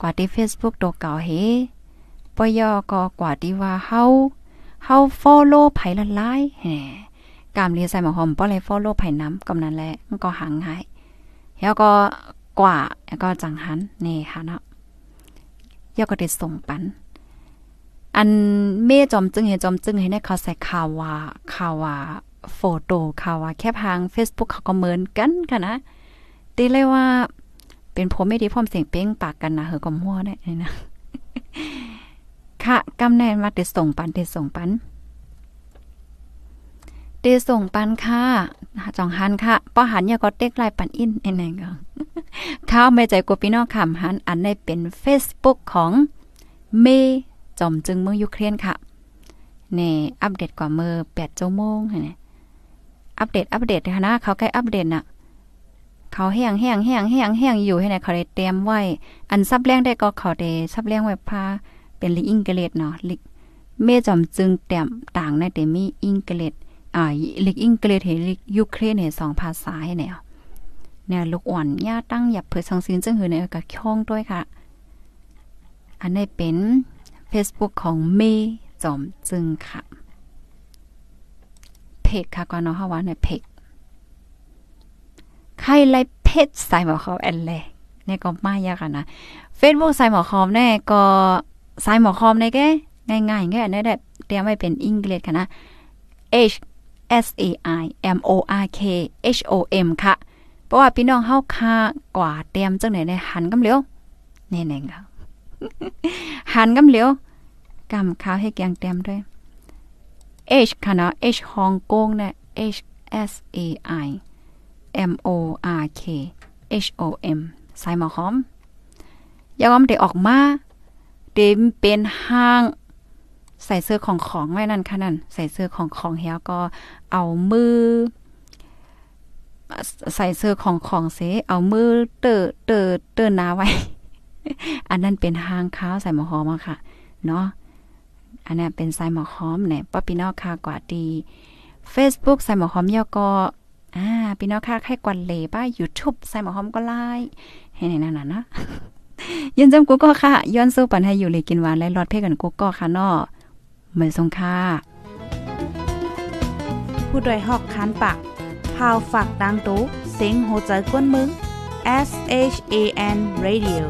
กว่าที่ Facebook ตัวเก่าเฮ้ปยอก็กว่าที่ว่าเฮาเฮาฟอลโล่ไผละหลายแหกามลีใส่หมอหอมป้อไรฟอโลไผ่น้ำกำนั้นแหละมันก็หังหายแล้วก็กว่า แล้วก็จังหัน นี่ ค่ะเนาะยอก็ได้ส่งปัน อันเม่จอมจึงเห็นจอมจึงเห็นี่ยเขาใส่ข่าวว่าข่าว ว่า โฟโต้ข่าวว่าแคบทาง Facebook เขาก็เหมือนกันค่ะนะตีเลยว่า เป็น ผมไม่ดีพร้อมเสียงเป้งปากกันนะเฮอก็มั่วได้นะค่ะกำแน่นมาเด็ดส่งปันเด็ดส่งปันปนเตส่งปันค่ะจองฮันค่ะป้อหันยาก็เต็กลายปันอินเอ็นเองก็ข้าไม่ใจกวพี่น้องขำหันอันนี้เป็น Facebook ของเมจอมจึงเมืองยูเครนค่ะในอัปเดตกว่าเมื่อแปดชั่วโมงเนี่ยอัปเดต อัปเดตคณะเขาใกล้อัปเดตน่ะ เขาแห้งแห้งแห้งแห้ง แห้งอยู่ให้ไหนเขาได้เตรียมไว้ อันซับแรงได้ก็เขาได้ซับแรงไว้พาเป็นลิอิงเกเลตเนาะลิเมจอมจึงเตรียมต่างในแต่มีอิงเกเลตอ่าลิกอิงเกฤษเฮลิกยูเครนเฮสองภาษาให้แนวแนวลูกอ่อนย่าตั้งหยับเผยสังซินจึงหือในกับช่องด้วยค่ะ อันนี้เป็น Facebook ของเมย์จอมจึงค่ะเพจค่ะก่อนเนาะค่ว่าในเพจใครไลเพจสายหมอคอมแอนเลเนี่ยก็ม่ยากนะ Facebook สายหมอคอมเนี่ยก็สายหมอคอมในแกง่ายๆแค่อันนี้แหละเตรียมไว้เป็นอังกฤษค่ะนะ H S A I M O R K H O M ค่ะ เพราะว่าพี่น้องเฮาค่ากว่าเต็มจังไหนในหันกำเหลียวแน่ๆค่ะ หันกำเหลียวกำข้าวให้แกงเต็มด้วย H ค่ะ เนาะ H ฮ่องกงเนี่ย H S A I M O R K H O M สซหมอหอมยาอมเดออกมา เต็มเป็นห้างใส่เสื้อของของไว้นั่นค่ะนั่นใส่เสื้อของ ของเฮียก็ เอามือใส่เสื้อของของเส เอามือเตอเตอเตอนาไว้ อันนั้นเป็นหางข้าวใส่หมอหอมอะค่ะเนาะอันนี้เป็นใส่หมอหอมเนี่ยป้าพี่น้องค่ะ กว่าดี Facebook ใส่หมอหอมยอก็อ่าพี่น้องค่ะแค่กวนเลป้า YouTube ใส่หมอหอมก็ไล่ให้ในนั้นน่ะนะยันจำกูก็ค่ะย้อนสู้ปันให้อยู่เลยกินหวานและรอดเพ่กันกูก็ค่ะนาะเหมือนทรงค่า ผู้โดยหอกคันปากพาวฝากดังตู้เซ็งโหใจกวนมึง S H A N Radio